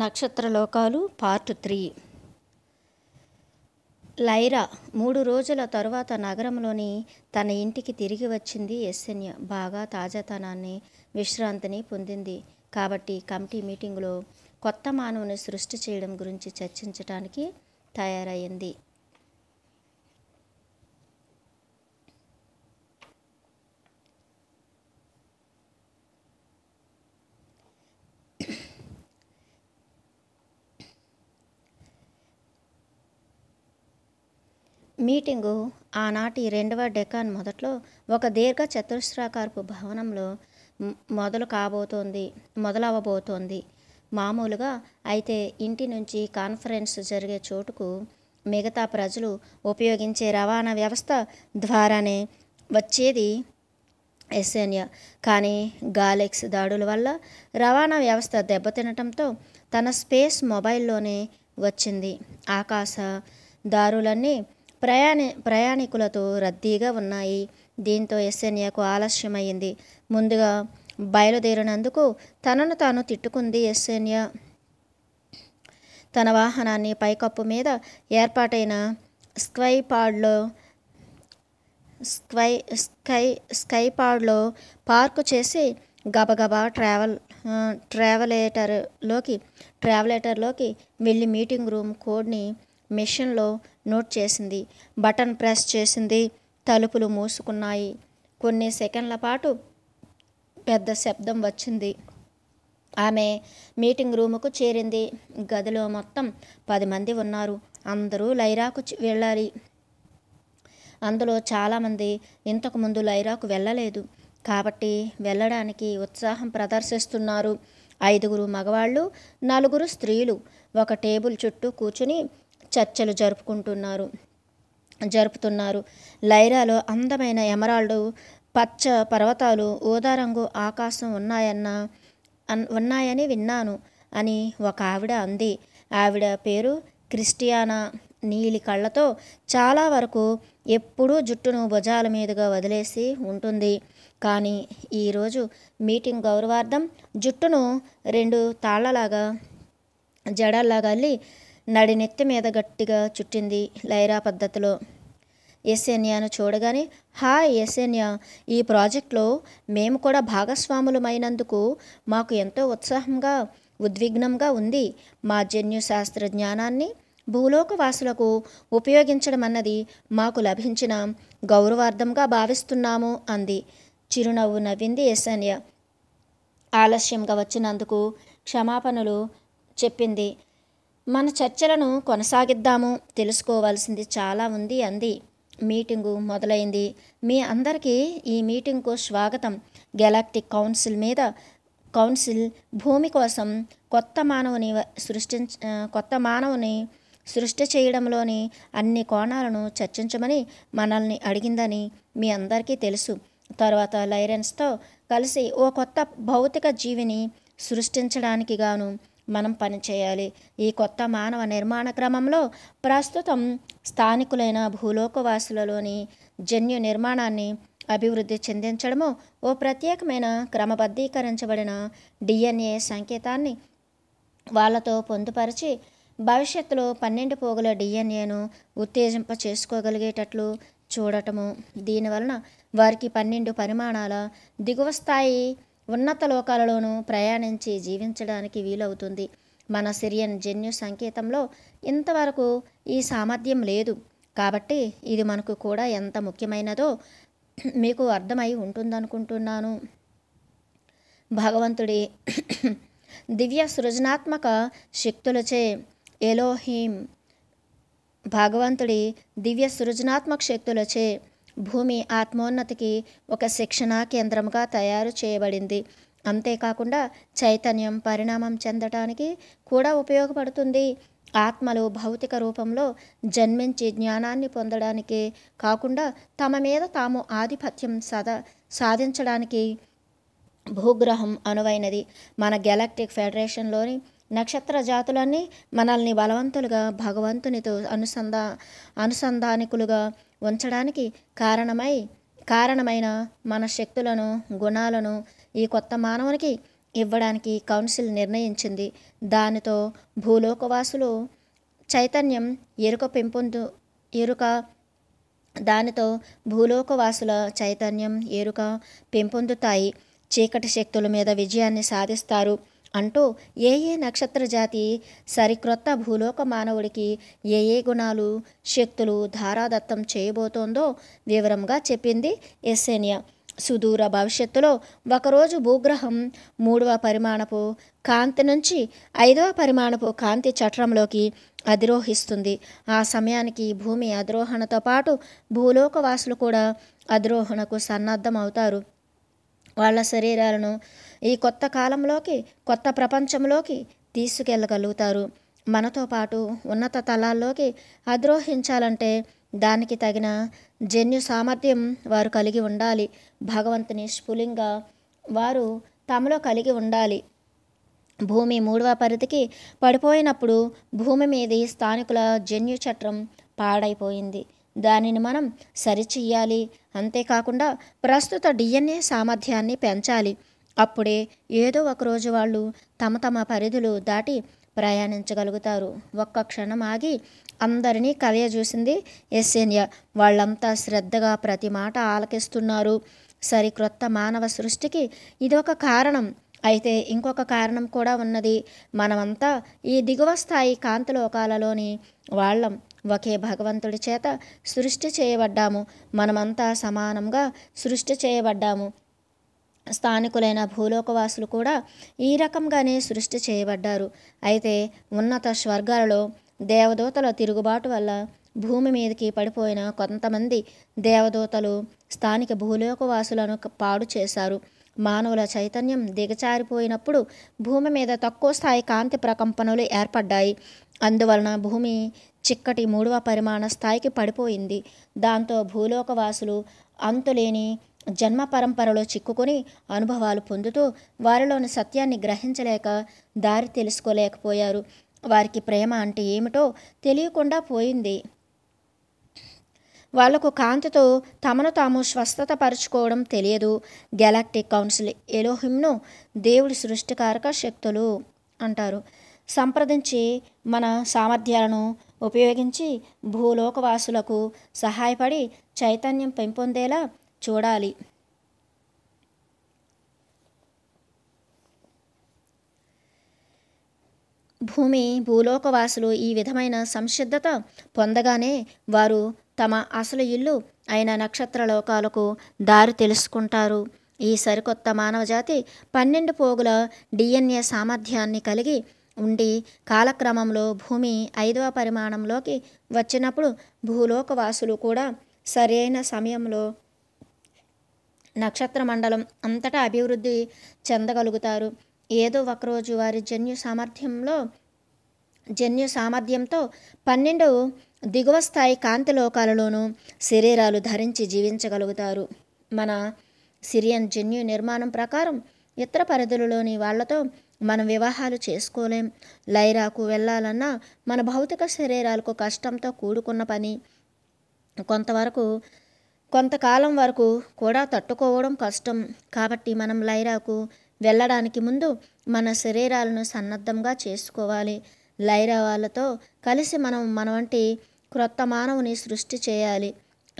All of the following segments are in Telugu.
నక్షత్ర లోకాలు పార్ట్ త్రీ లైరా మూడు రోజుల తరువాత నగరంలోని తన ఇంటికి తిరిగి వచ్చింది ఎస్సెన్య బాగా తాజాతనాన్ని విశ్రాంతిని పొందింది కాబట్టి కమిటీ మీటింగ్లో కొత్త మానవుని సృష్టి చేయడం గురించి చర్చించడానికి తయారయ్యింది మీటింగు ఆనాటి రెండవ డెకాన్ మొదట్లో ఒక దీర్ఘ చతురస్రాకారపు భవనంలో మొదలు కాబోతోంది మొదలవ్వబోతోంది మామూలుగా అయితే ఇంటి నుంచి కాన్ఫరెన్స్ జరిగే చోటుకు మిగతా ప్రజలు ఉపయోగించే రవాణా వ్యవస్థ ద్వారానే వచ్చేది ఎస్ఎన్య కానీ గాలెక్స్ దాడుల వల్ల రవాణా వ్యవస్థ దెబ్బతినటంతో తన స్పేస్ మొబైల్లోనే వచ్చింది ఆకాశ దారులన్నీ ప్రయాణి ప్రయాణికులతో రద్దీగా ఉన్నాయి దీంతో ఎస్ఎన్ఏకు ఆలస్యమైంది ముందుగా బయలుదేరినందుకు తనను తాను తిట్టుకుంది ఎస్ఎన్య తన వాహనాన్ని పైకప్పు మీద ఏర్పాటైన స్కై పాడ్లో స్కై స్కై స్కై పాడ్లో పార్కు చేసి గబగబా ట్రావెల్ ట్రావెలేటర్లోకి ట్రావెలేటర్లోకి వెళ్ళి మీటింగ్ రూమ్ కోడ్ని మిషన్లో నోట్ చేసింది బటన్ ప్రెస్ చేసింది తలుపులు మూసుకున్నాయి కొన్ని సెకండ్ల పాటు పెద్ద శబ్దం వచ్చింది ఆమె మీటింగ్ రూముకు చేరింది గదిలో మొత్తం పది మంది ఉన్నారు అందరూ లైరాకు వెళ్ళాలి అందులో చాలామంది ఇంతకుముందు లైరాకు వెళ్ళలేదు కాబట్టి వెళ్ళడానికి ఉత్సాహం ప్రదర్శిస్తున్నారు ఐదుగురు మగవాళ్ళు నలుగురు స్త్రీలు ఒక టేబుల్ చుట్టూ కూర్చుని చర్చలు జరుపుకుంటున్నారు జరుపుతున్నారు లైరాలో అందమైన ఎమరాల్డ్ పచ్చ పర్వతాలు ఊదారంగు ఆకాశం ఉన్నాయన్న ఉన్నాయని విన్నాను అని ఒక ఆవిడ అంది ఆవిడ పేరు క్రిస్టియానా నీలి కళ్ళతో చాలా వరకు ఎప్పుడూ జుట్టును భుజాల మీదుగా వదిలేసి ఉంటుంది కానీ ఈరోజు మీటింగ్ గౌరవార్థం జుట్టును రెండు తాళ్లలాగా జడల్లాగా అల్లి నడినెత్తి మీద గట్టిగా చుట్టింది లైరా పద్ధతిలో ఏసేన్యాను చూడగానే హాయ్ ఏసేన్య ఈ ప్రాజెక్ట్లో మేము కూడా భాగస్వాములమైనందుకు మాకు ఎంతో ఉత్సాహంగా ఉద్విగ్నంగా ఉంది మా జన్యు శాస్త్ర జ్ఞానాన్ని భూలోకవాసులకు ఉపయోగించడం అన్నది మాకు లభించిన గౌరవార్థంగా భావిస్తున్నాము అంది చిరునవ్వు నవ్వింది ఏసాన్య ఆలస్యంగా వచ్చినందుకు క్షమాపణలు చెప్పింది మన చర్చలను కొనసాగిద్దాము తెలుసుకోవాల్సింది చాలా ఉంది అంది మీటింగు మొదలైంది మీ అందరికీ ఈ మీటింగ్కు స్వాగతం గెలాక్టిక్ కౌన్సిల్ మీద కౌన్సిల్ భూమి కోసం కొత్త మానవుని సృష్టించ కొత్త మానవుని సృష్టి చేయడంలోని అన్ని కోణాలను చర్చించమని మనల్ని అడిగిందని మీ అందరికీ తెలుసు తర్వాత లైరెన్స్తో కలిసి ఓ కొత్త భౌతిక జీవిని సృష్టించడానికి గాను మనం పనిచేయాలి ఈ కొత్త మానవ నిర్మాణ క్రమంలో ప్రస్తుతం స్థానికులైన భూలోకవాసులలోని జన్యు నిర్మాణాన్ని అభివృద్ధి చెందించడము ఓ ప్రత్యేకమైన క్రమబద్ధీకరించబడిన డిఎన్ఏ సంకేతాన్ని వాళ్ళతో పొందుపరిచి భవిష్యత్తులో పన్నెండు పోగుల డిఎన్ఏను ఉత్తేజింప చేసుకోగలిగేటట్లు చూడటము దీనివలన వారికి పన్నెండు పరిమాణాల దిగువ స్థాయి ఉన్నత లోకాలలోనూ ప్రయాణించి జీవించడానికి వీలవుతుంది మన సిరియన్ జన్యు సంకేతంలో ఇంతవరకు ఈ సామర్థ్యం లేదు కాబట్టి ఇది మనకు కూడా ఎంత ముఖ్యమైనదో మీకు అర్థమై ఉంటుందనుకుంటున్నాను భగవంతుడి దివ్య సృజనాత్మక శక్తులచే ఎలోహీం భగవంతుడి దివ్య సృజనాత్మక శక్తులచే భూమి ఆత్మోన్నతికి ఒక శిక్షణా కేంద్రంగా తయారు చేయబడింది అంతేకాకుండా చైతన్యం పరిణామం చెందటానికి కూడా ఉపయోగపడుతుంది ఆత్మలు భౌతిక రూపంలో జన్మించి జ్ఞానాన్ని పొందడానికి కాకుండా తమ మీద తాము ఆధిపత్యం సదా సాధించడానికి భూగ్రహం అనువైనది మన గెలాక్టిక్ ఫెడరేషన్లోని నక్షత్ర జాతులన్నీ మనల్ని బలవంతులుగా భగవంతునితో అనుసంధా అనుసంధానికులుగా ఉంచడానికి కారణమై కారణమైన మన శక్తులను గుణాలను ఈ కొత్త మానవునికి ఇవ్వడానికి కౌన్సిల్ నిర్ణయించింది దానితో భూలోకవాసులు చైతన్యం ఎరుక పెంపొందు ఎరుక దానితో భూలోకవాసుల చైతన్యం ఎరుక పెంపొందుతాయి చీకటి శక్తుల మీద విజయాన్ని సాధిస్తారు అంటూ ఏ ఏ నక్షత్ర జాతి సరిక్రొత్త భూలోక మానవుడికి ఏ ఏ గుణాలు శక్తులు ధారాదత్తం చేయబోతోందో వివరంగా చెప్పింది ఎస్సేనియా సుదూర భవిష్యత్తులో ఒకరోజు భూగ్రహం మూడవ పరిమాణపు కాంతి నుంచి ఐదవ పరిమాణపు కాంతి చట్రంలోకి అధిరోహిస్తుంది ఆ సమయానికి భూమి అధిరోహణతో పాటు భూలోకవాసులు కూడా అధిరోహణకు సన్నద్ధం అవుతారు వాళ్ళ శరీరాలను ఈ కొత్త కాలంలోకి కొత్త ప్రపంచంలోకి తీసుకెళ్ళగలుగుతారు మనతో పాటు ఉన్నత తలాల్లోకి అద్రోహించాలంటే దానికి తగిన జన్యు సామర్థ్యం వారు కలిగి ఉండాలి భగవంతుని స్ఫులింగా వారు తమలో కలిగి ఉండాలి భూమి మూడవ పరిధికి పడిపోయినప్పుడు భూమి మీది స్థానికుల జన్యు చట్రం పాడైపోయింది దానిని మనం సరిచెయ్యాలి అంతేకాకుండా ప్రస్తుత డిఎన్ఏ సామర్థ్యాన్ని పెంచాలి అప్పుడే ఏదో ఒకరోజు వాళ్ళు తమ తమ పరిధులు దాటి ప్రయాణించగలుగుతారు ఒక్క క్షణం ఆగి అందరినీ చూసింది ఎస్సేన్య వాళ్ళంతా శ్రద్ధగా ప్రతి మాట ఆలకిస్తున్నారు సరిక్రొత్త మానవ సృష్టికి ఇదొక కారణం అయితే ఇంకొక కారణం కూడా ఉన్నది మనమంతా ఈ దిగువ స్థాయి కాంతిలోకాలలోని వాళ్ళం ఒకే భగవంతుడి చేత సృష్టి చేయబడ్డాము మనమంతా సమానంగా సృష్టి చేయబడ్డాము స్థానికులైన భూలోకవాసులు కూడా ఈ రకంగానే సృష్టి చేయబడ్డారు అయితే ఉన్నత స్వర్గాలలో దేవదూతల తిరుగుబాటు వల్ల భూమి మీదకి పడిపోయిన కొంతమంది దేవదూతలు స్థానిక భూలోకవాసులను పాడు చేశారు మానవుల చైతన్యం దిగచారిపోయినప్పుడు భూమి మీద తక్కువ స్థాయి కాంతి ప్రకంపనలు ఏర్పడ్డాయి అందువలన భూమి చిక్కటి మూడవ పరిమాణ స్థాయికి పడిపోయింది దాంతో భూలోకవాసులు అంతులేని జన్మ పరంపరలో చిక్కుకొని అనుభవాలు పొందుతూ వారిలోని సత్యాన్ని గ్రహించలేక దారి తెలుసుకోలేకపోయారు వారికి ప్రేమ అంటే ఏమిటో తెలియకుండా పోయింది వాళ్లకు కాంతితో తమను తాము స్వస్థత పరుచుకోవడం తెలియదు గెలాక్టిక్ కౌన్సిల్ ఎలోహిమ్ను దేవుడి సృష్టికారక శక్తులు అంటారు సంప్రదించి మన సామర్థ్యాలను ఉపయోగించి భూలోకవాసులకు సహాయపడి చైతన్యం పెంపొందేలా చూడాలి భూమి భూలోకవాసులు ఈ విధమైన సంసిద్ధత పొందగానే వారు తమ అసలు ఇల్లు అయిన నక్షత్ర లోకాలకు దారి తెలుసుకుంటారు ఈ సరికొత్త మానవజాతి పన్నెండు పోగుల డిఎన్ఏ సామర్థ్యాన్ని కలిగి ఉండి కాలక్రమంలో భూమి ఐదవ పరిమాణంలోకి వచ్చినప్పుడు భూలోకవాసులు కూడా సరైన సమయంలో నక్షత్ర మండలం అంతటా అభివృద్ధి చెందగలుగుతారు ఏదో ఒకరోజు వారి జన్యు సామర్థ్యంలో జన్యు సామర్థ్యంతో పన్నెండు దిగువ స్థాయి కాంతి లోకాలలోనూ శరీరాలు ధరించి జీవించగలుగుతారు మన సిరియన్ జన్యు నిర్మాణం ప్రకారం ఇతర పరిధులలోని వాళ్లతో మనం వివాహాలు చేసుకోలేం లైరాకు వెళ్ళాలన్నా మన భౌతిక శరీరాలకు కష్టంతో కూడుకున్న పని కొంతవరకు కొంతకాలం వరకు కూడా తట్టుకోవడం కష్టం కాబట్టి మనం లైరాకు వెళ్ళడానికి ముందు మన శరీరాలను సన్నద్ధంగా చేసుకోవాలి లైరా వాళ్ళతో కలిసి మనం మన వంటి క్రొత్త మానవుని సృష్టి చేయాలి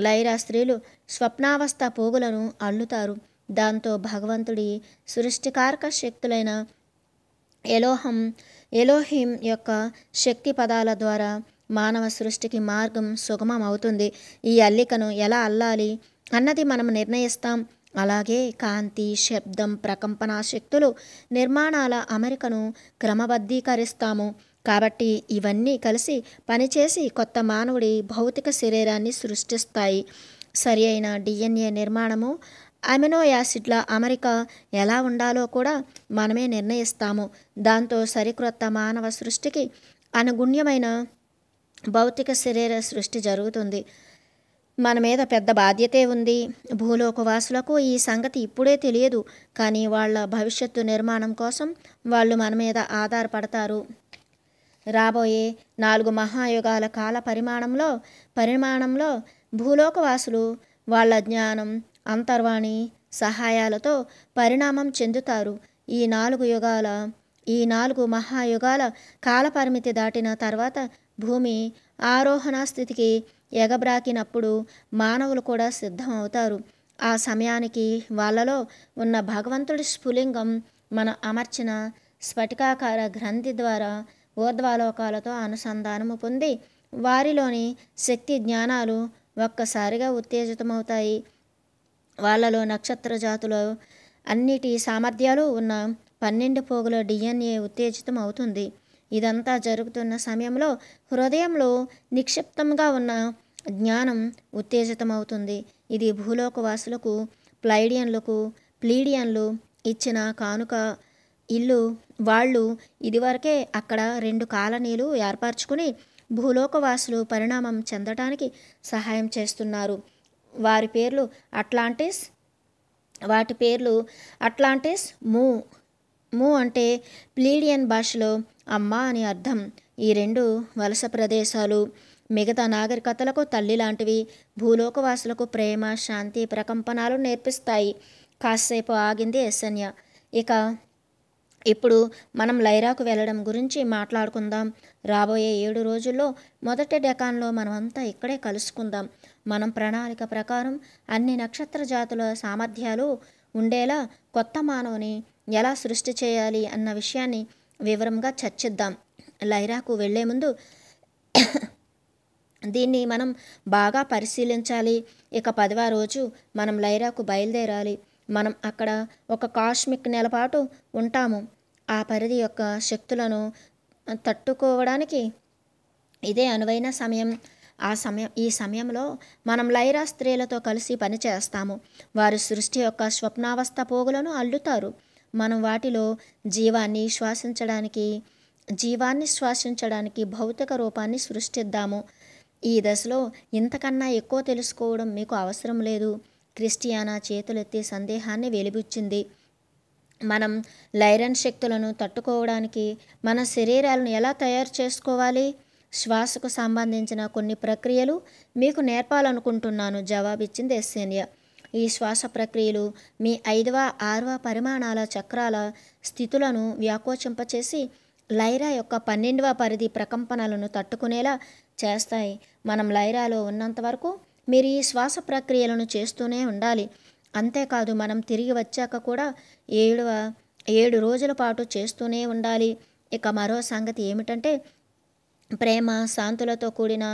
లైరా స్త్రీలు స్వప్నావస్థ పోగులను అల్లుతారు దాంతో భగవంతుడి సృష్టికారక శక్తులైన ఎలోహం ఎలోహిం యొక్క శక్తి పదాల ద్వారా మానవ సృష్టికి మార్గం సుగమం అవుతుంది ఈ అల్లికను ఎలా అల్లాలి అన్నది మనం నిర్ణయిస్తాం అలాగే కాంతి శబ్దం ప్రకంపన శక్తులు నిర్మాణాల అమెరికను క్రమబద్ధీకరిస్తాము కాబట్టి ఇవన్నీ కలిసి పనిచేసి కొత్త మానవుడి భౌతిక శరీరాన్ని సృష్టిస్తాయి సరి అయిన డిఎన్ఏ నిర్మాణము అమినో యాసిడ్ల అమెరిక ఎలా ఉండాలో కూడా మనమే నిర్ణయిస్తాము దాంతో సరికొత్త మానవ సృష్టికి అనుగుణ్యమైన భౌతిక శరీర సృష్టి జరుగుతుంది మన మీద పెద్ద బాధ్యతే ఉంది భూలోకవాసులకు ఈ సంగతి ఇప్పుడే తెలియదు కానీ వాళ్ళ భవిష్యత్తు నిర్మాణం కోసం వాళ్ళు మన మీద ఆధారపడతారు రాబోయే నాలుగు మహాయుగాల కాల పరిమాణంలో పరిమాణంలో భూలోకవాసులు వాళ్ళ జ్ఞానం అంతర్వాణి సహాయాలతో పరిణామం చెందుతారు ఈ నాలుగు యుగాల ఈ నాలుగు మహాయుగాల కాలపరిమితి దాటిన తర్వాత భూమి ఆరోహణ స్థితికి ఎగబ్రాకినప్పుడు మానవులు కూడా సిద్ధం అవుతారు ఆ సమయానికి వాళ్ళలో ఉన్న భగవంతుడి స్ఫులింగం మన అమర్చిన స్ఫటికాకార గ్రంథి ద్వారా ఊర్ధ్వాలోకాలతో అనుసంధానము పొంది వారిలోని శక్తి జ్ఞానాలు ఒక్కసారిగా ఉత్తేజితమవుతాయి వాళ్ళలో నక్షత్ర జాతులు అన్నిటి సామర్థ్యాలు ఉన్న పన్నెండు పోగుల డిఎన్ఏ ఉత్తేజితం అవుతుంది ఇదంతా జరుగుతున్న సమయంలో హృదయంలో నిక్షిప్తంగా ఉన్న జ్ఞానం ఉత్తేజితమవుతుంది ఇది భూలోకవాసులకు ప్లైడియన్లకు ప్లీడియన్లు ఇచ్చిన కానుక ఇల్లు వాళ్ళు ఇదివరకే అక్కడ రెండు కాలనీలు ఏర్పరచుకుని భూలోకవాసులు పరిణామం చెందటానికి సహాయం చేస్తున్నారు వారి పేర్లు అట్లాంటిస్ వాటి పేర్లు అట్లాంటిస్ మూ మూ అంటే ప్లీడియన్ భాషలో అమ్మ అని అర్థం ఈ రెండు వలస ప్రదేశాలు మిగతా నాగరికతలకు తల్లి లాంటివి భూలోకవాసులకు ప్రేమ శాంతి ప్రకంపనాలు నేర్పిస్తాయి కాసేపు ఆగింది ఎస్సన్య ఇక ఇప్పుడు మనం లైరాకు వెళ్ళడం గురించి మాట్లాడుకుందాం రాబోయే ఏడు రోజుల్లో మొదటి డెకాన్లో మనమంతా ఇక్కడే కలుసుకుందాం మనం ప్రణాళిక ప్రకారం అన్ని నక్షత్ర జాతుల సామర్థ్యాలు ఉండేలా కొత్త మానవుని ఎలా సృష్టి చేయాలి అన్న విషయాన్ని వివరంగా చర్చిద్దాం లైరాకు వెళ్లే ముందు దీన్ని మనం బాగా పరిశీలించాలి ఇక పదవ రోజు మనం లైరాకు బయలుదేరాలి మనం అక్కడ ఒక కాస్మిక్ నెలపాటు ఉంటాము ఆ పరిధి యొక్క శక్తులను తట్టుకోవడానికి ఇదే అనువైన సమయం ఆ సమయం ఈ సమయంలో మనం లైరా స్త్రీలతో కలిసి పనిచేస్తాము వారు సృష్టి యొక్క స్వప్నావస్థ పోగులను అల్లుతారు మనం వాటిలో జీవాన్ని శ్వాసించడానికి జీవాన్ని శ్వాసించడానికి భౌతిక రూపాన్ని సృష్టిద్దాము ఈ దశలో ఇంతకన్నా ఎక్కువ తెలుసుకోవడం మీకు అవసరం లేదు క్రిస్టియానా చేతులెత్తి సందేహాన్ని వెలిబుచ్చింది మనం లైరన్ శక్తులను తట్టుకోవడానికి మన శరీరాలను ఎలా తయారు చేసుకోవాలి శ్వాసకు సంబంధించిన కొన్ని ప్రక్రియలు మీకు నేర్పాలనుకుంటున్నాను జవాబిచ్చింది ఎస్సేనియా ఈ శ్వాస ప్రక్రియలు మీ ఐదవ ఆరవ పరిమాణాల చక్రాల స్థితులను వ్యాకోచింపచేసి లైరా యొక్క పన్నెండవ పరిధి ప్రకంపనలను తట్టుకునేలా చేస్తాయి మనం లైరాలో ఉన్నంత వరకు మీరు ఈ శ్వాస ప్రక్రియలను చేస్తూనే ఉండాలి అంతేకాదు మనం తిరిగి వచ్చాక కూడా ఏడవ ఏడు రోజుల పాటు చేస్తూనే ఉండాలి ఇక మరో సంగతి ఏమిటంటే ప్రేమ శాంతులతో కూడిన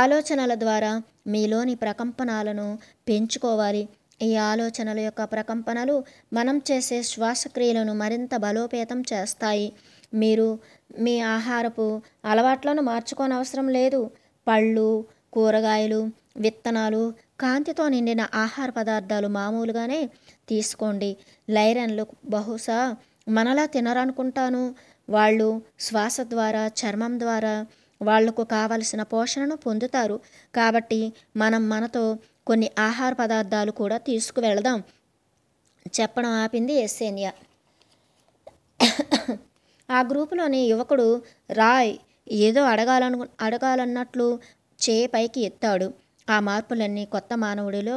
ఆలోచనల ద్వారా మీలోని ప్రకంపనాలను పెంచుకోవాలి ఈ ఆలోచనల యొక్క ప్రకంపనలు మనం చేసే శ్వాసక్రియలను మరింత బలోపేతం చేస్తాయి మీరు మీ ఆహారపు అలవాట్లను మార్చుకోనవసరం లేదు పళ్ళు కూరగాయలు విత్తనాలు కాంతితో నిండిన ఆహార పదార్థాలు మామూలుగానే తీసుకోండి లైరన్లు బహుశా మనలా తినరనుకుంటాను వాళ్ళు శ్వాస ద్వారా చర్మం ద్వారా వాళ్లకు కావలసిన పోషణను పొందుతారు కాబట్టి మనం మనతో కొన్ని ఆహార పదార్థాలు కూడా తీసుకువెళదాం చెప్పడం ఆపింది ఎస్సేనియా ఆ గ్రూపులోని యువకుడు రాయ్ ఏదో అడగాలను అడగాలన్నట్లు చేయి పైకి ఎత్తాడు ఆ మార్పులన్నీ కొత్త మానవుడిలో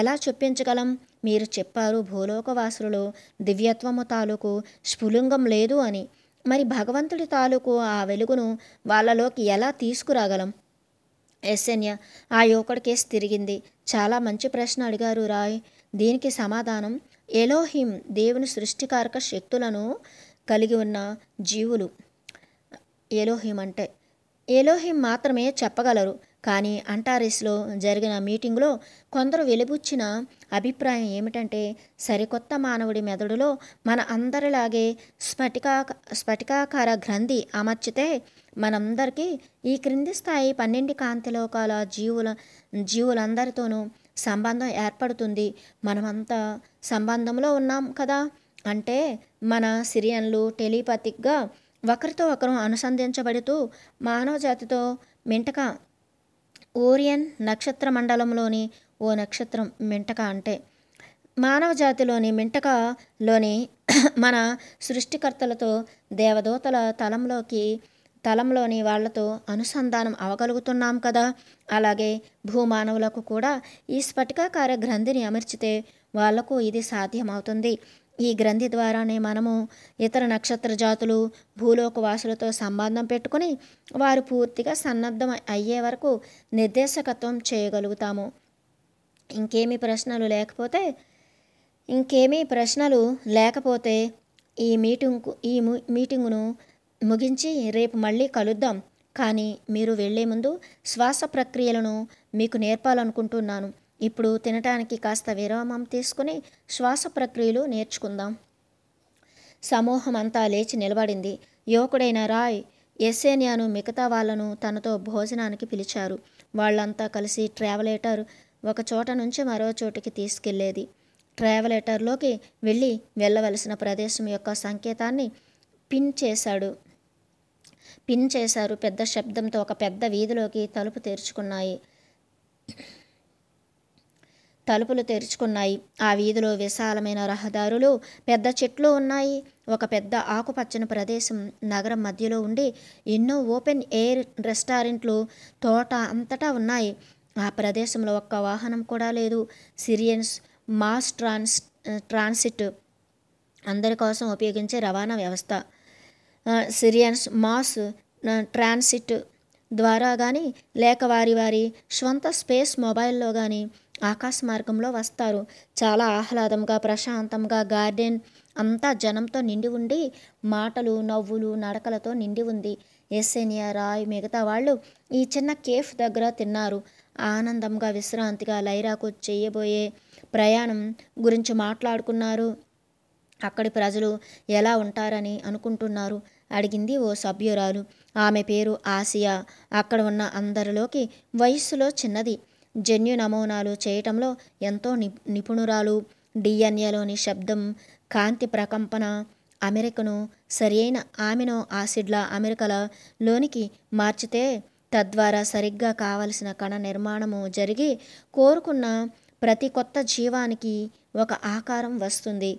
ఎలా చొప్పించగలం మీరు చెప్పారు భూలోకవాసులలో దివ్యత్వము తాలూకు స్ఫులింగం లేదు అని మరి భగవంతుడి తాలూకు ఆ వెలుగును వాళ్ళలోకి ఎలా తీసుకురాగలం ఎస్ఎన్య ఆ కేసు తిరిగింది చాలా మంచి ప్రశ్న అడిగారు రాయ్ దీనికి సమాధానం ఎలోహిం దేవుని సృష్టికారక శక్తులను కలిగి ఉన్న జీవులు ఎలోహిం అంటే ఎలోహిం మాత్రమే చెప్పగలరు కానీ అంటారెస్లో జరిగిన మీటింగ్లో కొందరు వెలిబుచ్చిన అభిప్రాయం ఏమిటంటే సరికొత్త మానవుడి మెదడులో మన అందరిలాగే స్ఫటికా స్ఫటికాకార గ్రంథి అమర్చితే మనందరికీ ఈ క్రింది స్థాయి పన్నెండు కాంతిలోకాల జీవుల జీవులందరితోనూ సంబంధం ఏర్పడుతుంది మనమంతా సంబంధంలో ఉన్నాం కదా అంటే మన సిరియన్లు టెలిపతిక్గా ఒకరితో ఒకరు అనుసంధించబడుతూ మానవ జాతితో మెంటక ఓరియన్ నక్షత్ర మండలంలోని ఓ నక్షత్రం మింటక అంటే మానవ జాతిలోని మింటకలోని మన సృష్టికర్తలతో దేవదూతల తలంలోకి తలంలోని వాళ్లతో అనుసంధానం అవగలుగుతున్నాం కదా అలాగే భూమానవులకు కూడా ఈ స్ఫటికాకార గ్రంథిని అమర్చితే వాళ్లకు ఇది సాధ్యమవుతుంది ఈ గ్రంథి ద్వారానే మనము ఇతర నక్షత్ర జాతులు భూలోకవాసులతో సంబంధం పెట్టుకుని వారు పూర్తిగా సన్నద్ధం అయ్యే వరకు నిర్దేశకత్వం చేయగలుగుతాము ఇంకేమీ ప్రశ్నలు లేకపోతే ఇంకేమీ ప్రశ్నలు లేకపోతే ఈ మీటింగ్కు ఈ మీటింగును ముగించి రేపు మళ్ళీ కలుద్దాం కానీ మీరు వెళ్లే ముందు శ్వాస ప్రక్రియలను మీకు నేర్పాలనుకుంటున్నాను ఇప్పుడు తినటానికి కాస్త విరామం తీసుకుని శ్వాస ప్రక్రియలు నేర్చుకుందాం సమూహం అంతా లేచి నిలబడింది యువకుడైన రాయ్ ఎస్సేనియాను మిగతా వాళ్లను తనతో భోజనానికి పిలిచారు వాళ్ళంతా కలిసి ట్రావెలేటర్ ఒక చోట నుంచి మరో చోటికి తీసుకెళ్లేది ట్రావెలేటర్లోకి వెళ్ళి వెళ్ళవలసిన ప్రదేశం యొక్క సంకేతాన్ని పిన్ చేశాడు పిన్ చేశారు పెద్ద శబ్దంతో ఒక పెద్ద వీధిలోకి తలుపు తెరుచుకున్నాయి తలుపులు తెరుచుకున్నాయి ఆ వీధిలో విశాలమైన రహదారులు పెద్ద చెట్లు ఉన్నాయి ఒక పెద్ద ఆకుపచ్చని ప్రదేశం నగరం మధ్యలో ఉండి ఎన్నో ఓపెన్ ఎయిర్ రెస్టారెంట్లు తోట అంతటా ఉన్నాయి ఆ ప్రదేశంలో ఒక్క వాహనం కూడా లేదు సిరియన్స్ మాస్ ట్రాన్స్ ట్రాన్సిట్ అందరి కోసం ఉపయోగించే రవాణా వ్యవస్థ సిరియన్స్ మాస్ ట్రాన్సిట్ ద్వారా కానీ లేక వారి వారి స్వంత స్పేస్ మొబైల్లో కానీ ఆకాశ మార్గంలో వస్తారు చాలా ఆహ్లాదంగా ప్రశాంతంగా గార్డెన్ అంతా జనంతో నిండి ఉండి మాటలు నవ్వులు నడకలతో నిండి ఉంది ఎస్సేనియా రాయ్ మిగతా వాళ్ళు ఈ చిన్న కేఫ్ దగ్గర తిన్నారు ఆనందంగా విశ్రాంతిగా లైరాకు చేయబోయే ప్రయాణం గురించి మాట్లాడుకున్నారు అక్కడి ప్రజలు ఎలా ఉంటారని అనుకుంటున్నారు అడిగింది ఓ సభ్యురాలు ఆమె పేరు ఆసియా అక్కడ ఉన్న అందరిలోకి వయస్సులో చిన్నది జన్యు నమూనాలు చేయటంలో ఎంతో నిపుణురాలు డిఎన్ఏలోని శబ్దం కాంతి ప్రకంపన అమెరికను సరియైన ఆమెనో అమెరికల లోనికి మార్చితే తద్వారా సరిగ్గా కావలసిన కణ నిర్మాణము జరిగి కోరుకున్న ప్రతి కొత్త జీవానికి ఒక ఆకారం వస్తుంది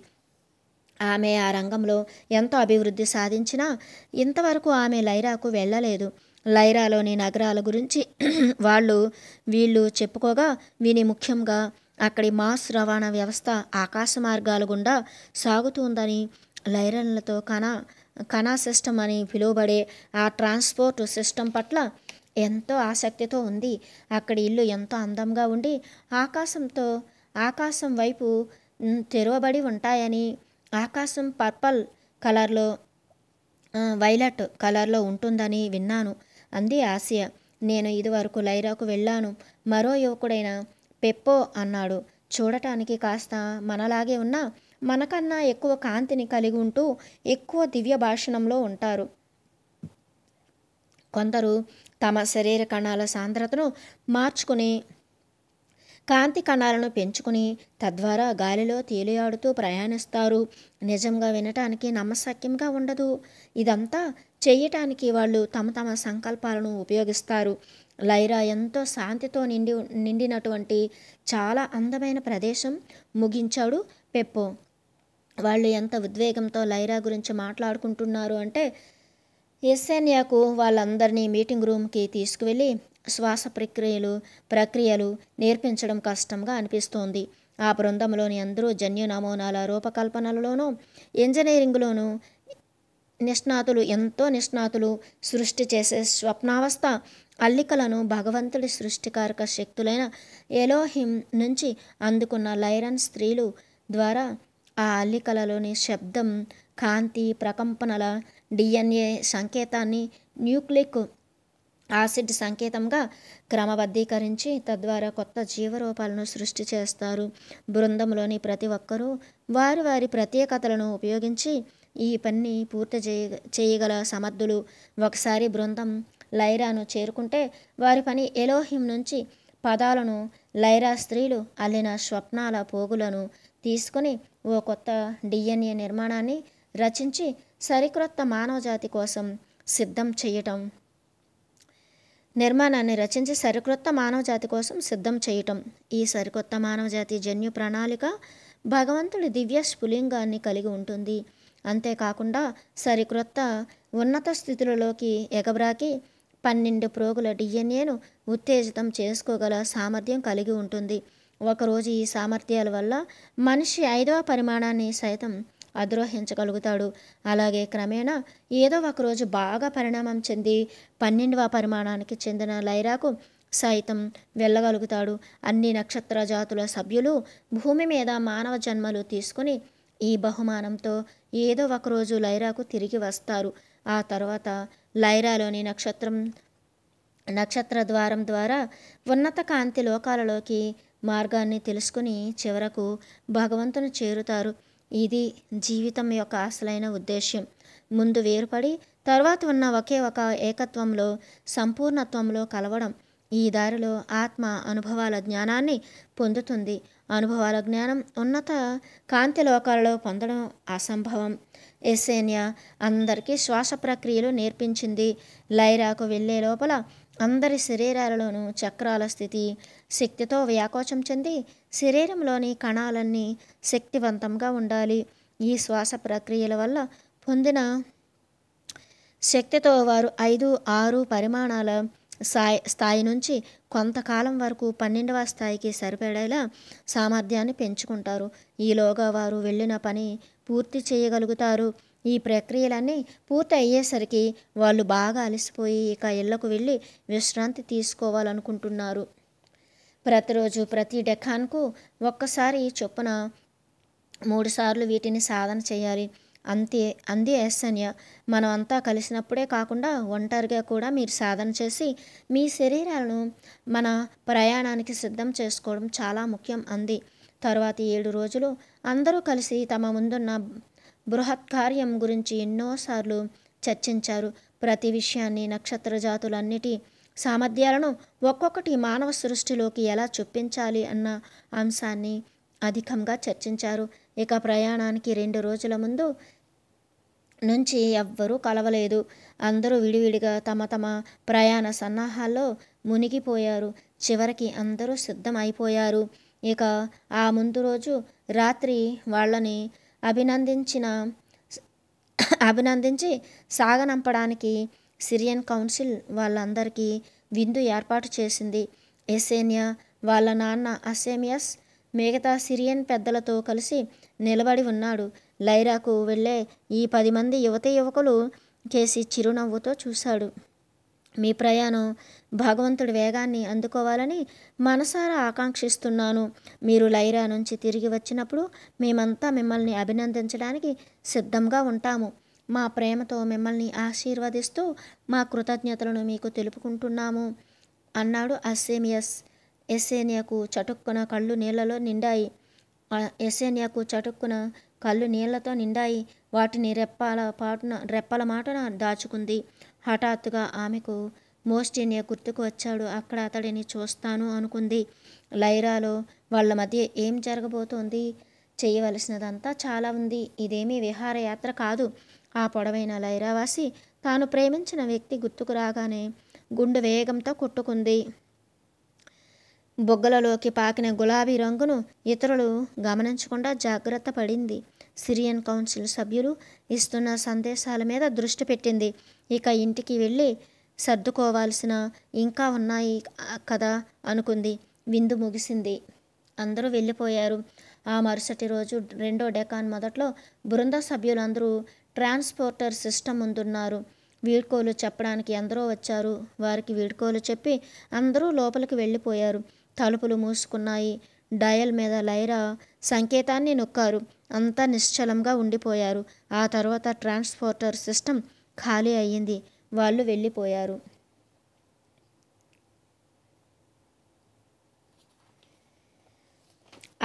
ఆమె ఆ రంగంలో ఎంతో అభివృద్ధి సాధించినా ఇంతవరకు ఆమె లైరాకు వెళ్ళలేదు లైరాలోని నగరాల గురించి వాళ్ళు వీళ్ళు చెప్పుకోగా విని ముఖ్యంగా అక్కడి మాస్ రవాణా వ్యవస్థ ఆకాశ మార్గాల గుండా సాగుతుందని లైరన్లతో కణా కణా సిస్టమ్ అని పిలువబడే ఆ ట్రాన్స్పోర్ట్ సిస్టమ్ పట్ల ఎంతో ఆసక్తితో ఉంది అక్కడి ఇల్లు ఎంతో అందంగా ఉండి ఆకాశంతో ఆకాశం వైపు తెరవబడి ఉంటాయని ఆకాశం పర్పల్ కలర్లో వైలెట్ కలర్లో ఉంటుందని విన్నాను అంది ఆసియా నేను ఇదివరకు లైరాకు వెళ్ళాను మరో యువకుడైన పెప్పో అన్నాడు చూడటానికి కాస్త మనలాగే ఉన్నా మనకన్నా ఎక్కువ కాంతిని కలిగి ఉంటూ ఎక్కువ దివ్య భాషణంలో ఉంటారు కొందరు తమ శరీర కణాల సాంద్రతను మార్చుకుని కాంతి కణాలను పెంచుకుని తద్వారా గాలిలో తేలియాడుతూ ప్రయాణిస్తారు నిజంగా వినటానికి నమ్మశక్యంగా ఉండదు ఇదంతా చేయటానికి వాళ్ళు తమ తమ సంకల్పాలను ఉపయోగిస్తారు లైరా ఎంతో శాంతితో నిండి నిండినటువంటి చాలా అందమైన ప్రదేశం ముగించాడు పెప్పో వాళ్ళు ఎంత ఉద్వేగంతో లైరా గురించి మాట్లాడుకుంటున్నారు అంటే ఎస్ఎన్యాకు వాళ్ళందరినీ మీటింగ్ రూమ్కి తీసుకువెళ్ళి శ్వాస ప్రక్రియలు ప్రక్రియలు నేర్పించడం కష్టంగా అనిపిస్తోంది ఆ బృందంలోని అందరూ జన్యు నమూనాల రూపకల్పనలలోనూ ఇంజనీరింగ్లోనూ నిష్ణాతులు ఎంతో నిష్ణాతులు సృష్టి చేసే స్వప్నావస్థ అల్లికలను భగవంతుడి సృష్టికారక శక్తులైన ఎలోహిం నుంచి అందుకున్న లైరన్ స్త్రీలు ద్వారా ఆ అల్లికలలోని శబ్దం కాంతి ప్రకంపనల డిఎన్ఏ సంకేతాన్ని న్యూక్లిక్ యాసిడ్ సంకేతంగా క్రమబద్ధీకరించి తద్వారా కొత్త జీవరూపాలను సృష్టి చేస్తారు బృందంలోని ప్రతి ఒక్కరూ వారి వారి ప్రత్యేకతలను ఉపయోగించి ఈ పని పూర్తి చేయ చేయగల సమర్థులు ఒకసారి బృందం లైరాను చేరుకుంటే వారి పని ఎలోహిం నుంచి పదాలను లైరా స్త్రీలు అల్లిన స్వప్నాల పోగులను తీసుకుని ఓ కొత్త డిఎన్ఏ నిర్మాణాన్ని రచించి సరికొత్త మానవజాతి కోసం సిద్ధం చేయటం నిర్మాణాన్ని రచించి సరికొత్త మానవజాతి కోసం సిద్ధం చేయటం ఈ సరికొత్త మానవజాతి జన్యు ప్రణాళిక భగవంతుడి దివ్య స్ఫులింగాన్ని కలిగి ఉంటుంది అంతేకాకుండా సరిక్రొత్త ఉన్నత స్థితులలోకి ఎగబ్రాకి పన్నెండు ప్రోగుల డిఎన్ఏను ఉత్తేజితం చేసుకోగల సామర్థ్యం కలిగి ఉంటుంది ఒకరోజు ఈ సామర్థ్యాల వల్ల మనిషి ఐదవ పరిమాణాన్ని సైతం అద్రోహించగలుగుతాడు అలాగే క్రమేణా ఏదో ఒకరోజు బాగా పరిణామం చెంది పన్నెండవ పరిమాణానికి చెందిన లైరాకు సైతం వెళ్ళగలుగుతాడు అన్ని నక్షత్ర జాతుల సభ్యులు భూమి మీద మానవ జన్మలు తీసుకుని ఈ బహుమానంతో ఏదో ఒకరోజు లైరాకు తిరిగి వస్తారు ఆ తర్వాత లైరాలోని నక్షత్రం నక్షత్ర ద్వారం ద్వారా ఉన్నత కాంతి లోకాలలోకి మార్గాన్ని తెలుసుకుని చివరకు భగవంతుని చేరుతారు ఇది జీవితం యొక్క అసలైన ఉద్దేశ్యం ముందు వేరుపడి తర్వాత ఉన్న ఒకే ఒక ఏకత్వంలో సంపూర్ణత్వంలో కలవడం ఈ దారిలో ఆత్మ అనుభవాల జ్ఞానాన్ని పొందుతుంది అనుభవాల జ్ఞానం ఉన్నత కాంతి లోకాలలో పొందడం అసంభవం ఎస్సేన్య అందరికీ శ్వాస ప్రక్రియలు నేర్పించింది లైరాకు వెళ్ళే లోపల అందరి శరీరాలలోనూ చక్రాల స్థితి శక్తితో వ్యాకోచం చెంది శరీరంలోని కణాలన్నీ శక్తివంతంగా ఉండాలి ఈ శ్వాస ప్రక్రియల వల్ల పొందిన శక్తితో వారు ఐదు ఆరు పరిమాణాల స్థాయి స్థాయి నుంచి కొంతకాలం వరకు పన్నెండవ స్థాయికి సరిపడేలా సామర్థ్యాన్ని పెంచుకుంటారు ఈలోగా వారు వెళ్ళిన పని పూర్తి చేయగలుగుతారు ఈ ప్రక్రియలన్నీ పూర్తి అయ్యేసరికి వాళ్ళు బాగా అలసిపోయి ఇక ఇళ్లకు వెళ్ళి విశ్రాంతి తీసుకోవాలనుకుంటున్నారు ప్రతిరోజు ప్రతి డెకాన్కు ఒక్కసారి చొప్పున మూడుసార్లు వీటిని సాధన చేయాలి అంతే అంది ఏసన్య మనం అంతా కలిసినప్పుడే కాకుండా ఒంటరిగా కూడా మీరు సాధన చేసి మీ శరీరాలను మన ప్రయాణానికి సిద్ధం చేసుకోవడం చాలా ముఖ్యం అంది తర్వాత ఏడు రోజులు అందరూ కలిసి తమ ముందున్న బృహత్కార్యం గురించి ఎన్నోసార్లు చర్చించారు ప్రతి విషయాన్ని నక్షత్ర జాతులన్నిటి సామర్థ్యాలను ఒక్కొక్కటి మానవ సృష్టిలోకి ఎలా చొప్పించాలి అన్న అంశాన్ని అధికంగా చర్చించారు ఇక ప్రయాణానికి రెండు రోజుల ముందు నుంచి ఎవ్వరూ కలవలేదు అందరూ విడివిడిగా తమ తమ ప్రయాణ సన్నాహాల్లో మునిగిపోయారు చివరికి అందరూ సిద్ధం అయిపోయారు ఇక ఆ ముందు రోజు రాత్రి వాళ్ళని అభినందించిన అభినందించి సాగనంపడానికి సిరియన్ కౌన్సిల్ వాళ్ళందరికీ విందు ఏర్పాటు చేసింది ఎసేనియా వాళ్ళ నాన్న అసేమియస్ మిగతా సిరియన్ పెద్దలతో కలిసి నిలబడి ఉన్నాడు లైరాకు వెళ్ళే ఈ పది మంది యువత యువకులు కేసి చిరునవ్వుతో చూశాడు మీ ప్రయాణం భగవంతుడి వేగాన్ని అందుకోవాలని మనసారా ఆకాంక్షిస్తున్నాను మీరు లైరా నుంచి తిరిగి వచ్చినప్పుడు మేమంతా మిమ్మల్ని అభినందించడానికి సిద్ధంగా ఉంటాము మా ప్రేమతో మిమ్మల్ని ఆశీర్వదిస్తూ మా కృతజ్ఞతలను మీకు తెలుపుకుంటున్నాము అన్నాడు అస్సేమియస్ ఎస్సేనియకు చటుక్కున కళ్ళు నీళ్లలో నిండాయి ఎస్సేనియకు చటుక్కున కళ్ళు నీళ్లతో నిండాయి వాటిని రెప్పల పాటున రెప్పల మాటన దాచుకుంది హఠాత్తుగా ఆమెకు మోస్టినియా గుర్తుకు వచ్చాడు అక్కడ అతడిని చూస్తాను అనుకుంది లైరాలో వాళ్ళ మధ్య ఏం జరగబోతోంది చేయవలసినదంతా చాలా ఉంది ఇదేమీ విహారయాత్ర కాదు ఆ పొడవైన లైరావాసి తాను ప్రేమించిన వ్యక్తి గుర్తుకు రాగానే గుండె వేగంతో కొట్టుకుంది బొగ్గలలోకి పాకిన గులాబీ రంగును ఇతరులు గమనించకుండా జాగ్రత్త పడింది సిరియన్ కౌన్సిల్ సభ్యులు ఇస్తున్న సందేశాల మీద దృష్టి పెట్టింది ఇక ఇంటికి వెళ్ళి సర్దుకోవాల్సిన ఇంకా ఉన్నాయి కదా అనుకుంది విందు ముగిసింది అందరూ వెళ్ళిపోయారు ఆ మరుసటి రోజు రెండో డెకాన్ మొదట్లో బృంద సభ్యులందరూ ట్రాన్స్పోర్టర్ సిస్టమ్ ముందున్నారు వీడ్కోలు చెప్పడానికి ఎందరో వచ్చారు వారికి వీడ్కోలు చెప్పి అందరూ లోపలికి వెళ్ళిపోయారు తలుపులు మూసుకున్నాయి డయల్ మీద లైరా సంకేతాన్ని నొక్కారు అంతా నిశ్చలంగా ఉండిపోయారు ఆ తర్వాత ట్రాన్స్పోర్టర్ సిస్టమ్ ఖాళీ అయ్యింది వాళ్ళు వెళ్ళిపోయారు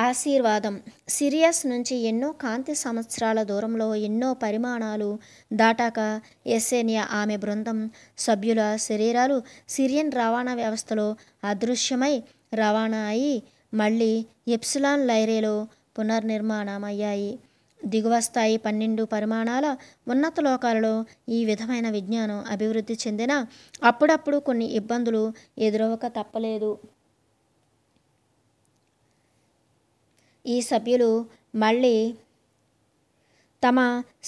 ఆశీర్వాదం సిరియస్ నుంచి ఎన్నో కాంతి సంవత్సరాల దూరంలో ఎన్నో పరిమాణాలు దాటాక ఎస్సేనియా ఆమె బృందం సభ్యుల శరీరాలు సిరియన్ రవాణా వ్యవస్థలో అదృశ్యమై రవాణా అయి మళ్ళీ ఎప్సిలాన్ లైరేలో అయ్యాయి దిగువ స్థాయి పన్నెండు పరిమాణాల ఉన్నత లోకాలలో ఈ విధమైన విజ్ఞానం అభివృద్ధి చెందిన అప్పుడప్పుడు కొన్ని ఇబ్బందులు ఎదురవక తప్పలేదు ఈ సభ్యులు మళ్ళీ తమ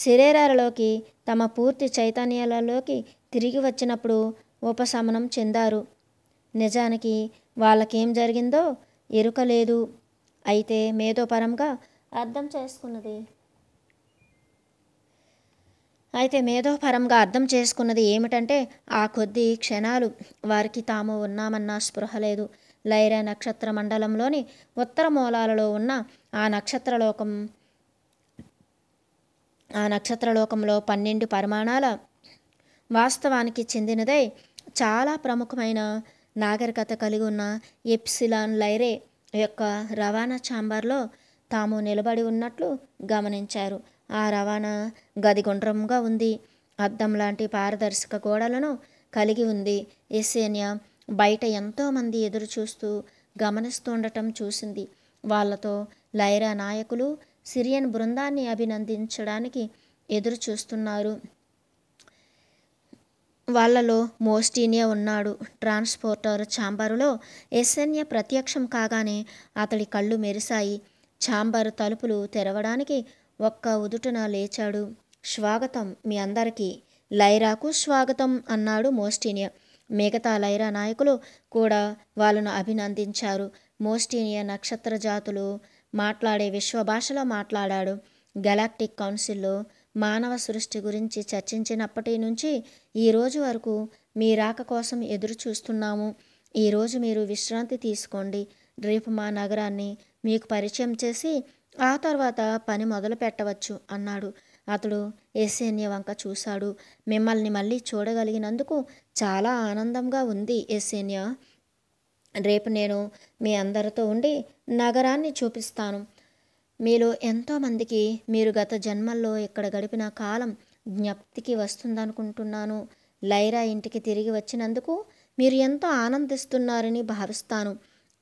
శరీరాలలోకి తమ పూర్తి చైతన్యాలలోకి తిరిగి వచ్చినప్పుడు ఉపశమనం చెందారు నిజానికి వాళ్ళకేం జరిగిందో ఎరుక లేదు అయితే మేధోపరంగా అర్థం చేసుకున్నది అయితే మేధోపరంగా అర్థం చేసుకున్నది ఏమిటంటే ఆ కొద్ది క్షణాలు వారికి తాము ఉన్నామన్న స్పృహ లేదు లైర నక్షత్ర మండలంలోని ఉత్తర మూలాలలో ఉన్న ఆ నక్షత్రలోకం ఆ నక్షత్రలోకంలో పన్నెండు పరిమాణాల వాస్తవానికి చెందినదై చాలా ప్రముఖమైన నాగరికత కలిగి ఉన్న ఎప్సిలాన్ లైరే యొక్క రవాణా ఛాంబర్లో తాము నిలబడి ఉన్నట్లు గమనించారు ఆ రవాణా గదిగుండ్రంగా ఉంది అద్దం లాంటి పారదర్శక గోడలను కలిగి ఉంది ఎస్సేనియా బయట ఎంతోమంది ఎదురు చూస్తూ గమనిస్తుండటం చూసింది వాళ్లతో లైరా నాయకులు సిరియన్ బృందాన్ని అభినందించడానికి ఎదురు చూస్తున్నారు వాళ్ళలో మోస్టీనే ఉన్నాడు ట్రాన్స్పోర్టర్ ఛాంబరులో ఎస్ఎన్య ప్రత్యక్షం కాగానే అతడి కళ్ళు మెరిశాయి ఛాంబర్ తలుపులు తెరవడానికి ఒక్క ఉదుటన లేచాడు స్వాగతం మీ అందరికీ లైరాకు స్వాగతం అన్నాడు మోస్టీనియా మిగతా లైరా నాయకులు కూడా వాళ్ళను అభినందించారు మోస్టీనియా నక్షత్ర జాతులు మాట్లాడే విశ్వభాషలో మాట్లాడాడు గెలాక్టిక్ కౌన్సిల్లో మానవ సృష్టి గురించి చర్చించినప్పటి నుంచి ఈ రోజు వరకు మీ రాక కోసం ఎదురు చూస్తున్నాము ఈరోజు మీరు విశ్రాంతి తీసుకోండి రేపు మా నగరాన్ని మీకు పరిచయం చేసి ఆ తర్వాత పని మొదలు పెట్టవచ్చు అన్నాడు అతడు ఎస్సేన్య వంక చూశాడు మిమ్మల్ని మళ్ళీ చూడగలిగినందుకు చాలా ఆనందంగా ఉంది ఎస్సేన్య రేపు నేను మీ అందరితో ఉండి నగరాన్ని చూపిస్తాను మీలో ఎంతోమందికి మీరు గత జన్మల్లో ఇక్కడ గడిపిన కాలం జ్ఞప్తికి వస్తుందనుకుంటున్నాను లైరా ఇంటికి తిరిగి వచ్చినందుకు మీరు ఎంతో ఆనందిస్తున్నారని భావిస్తాను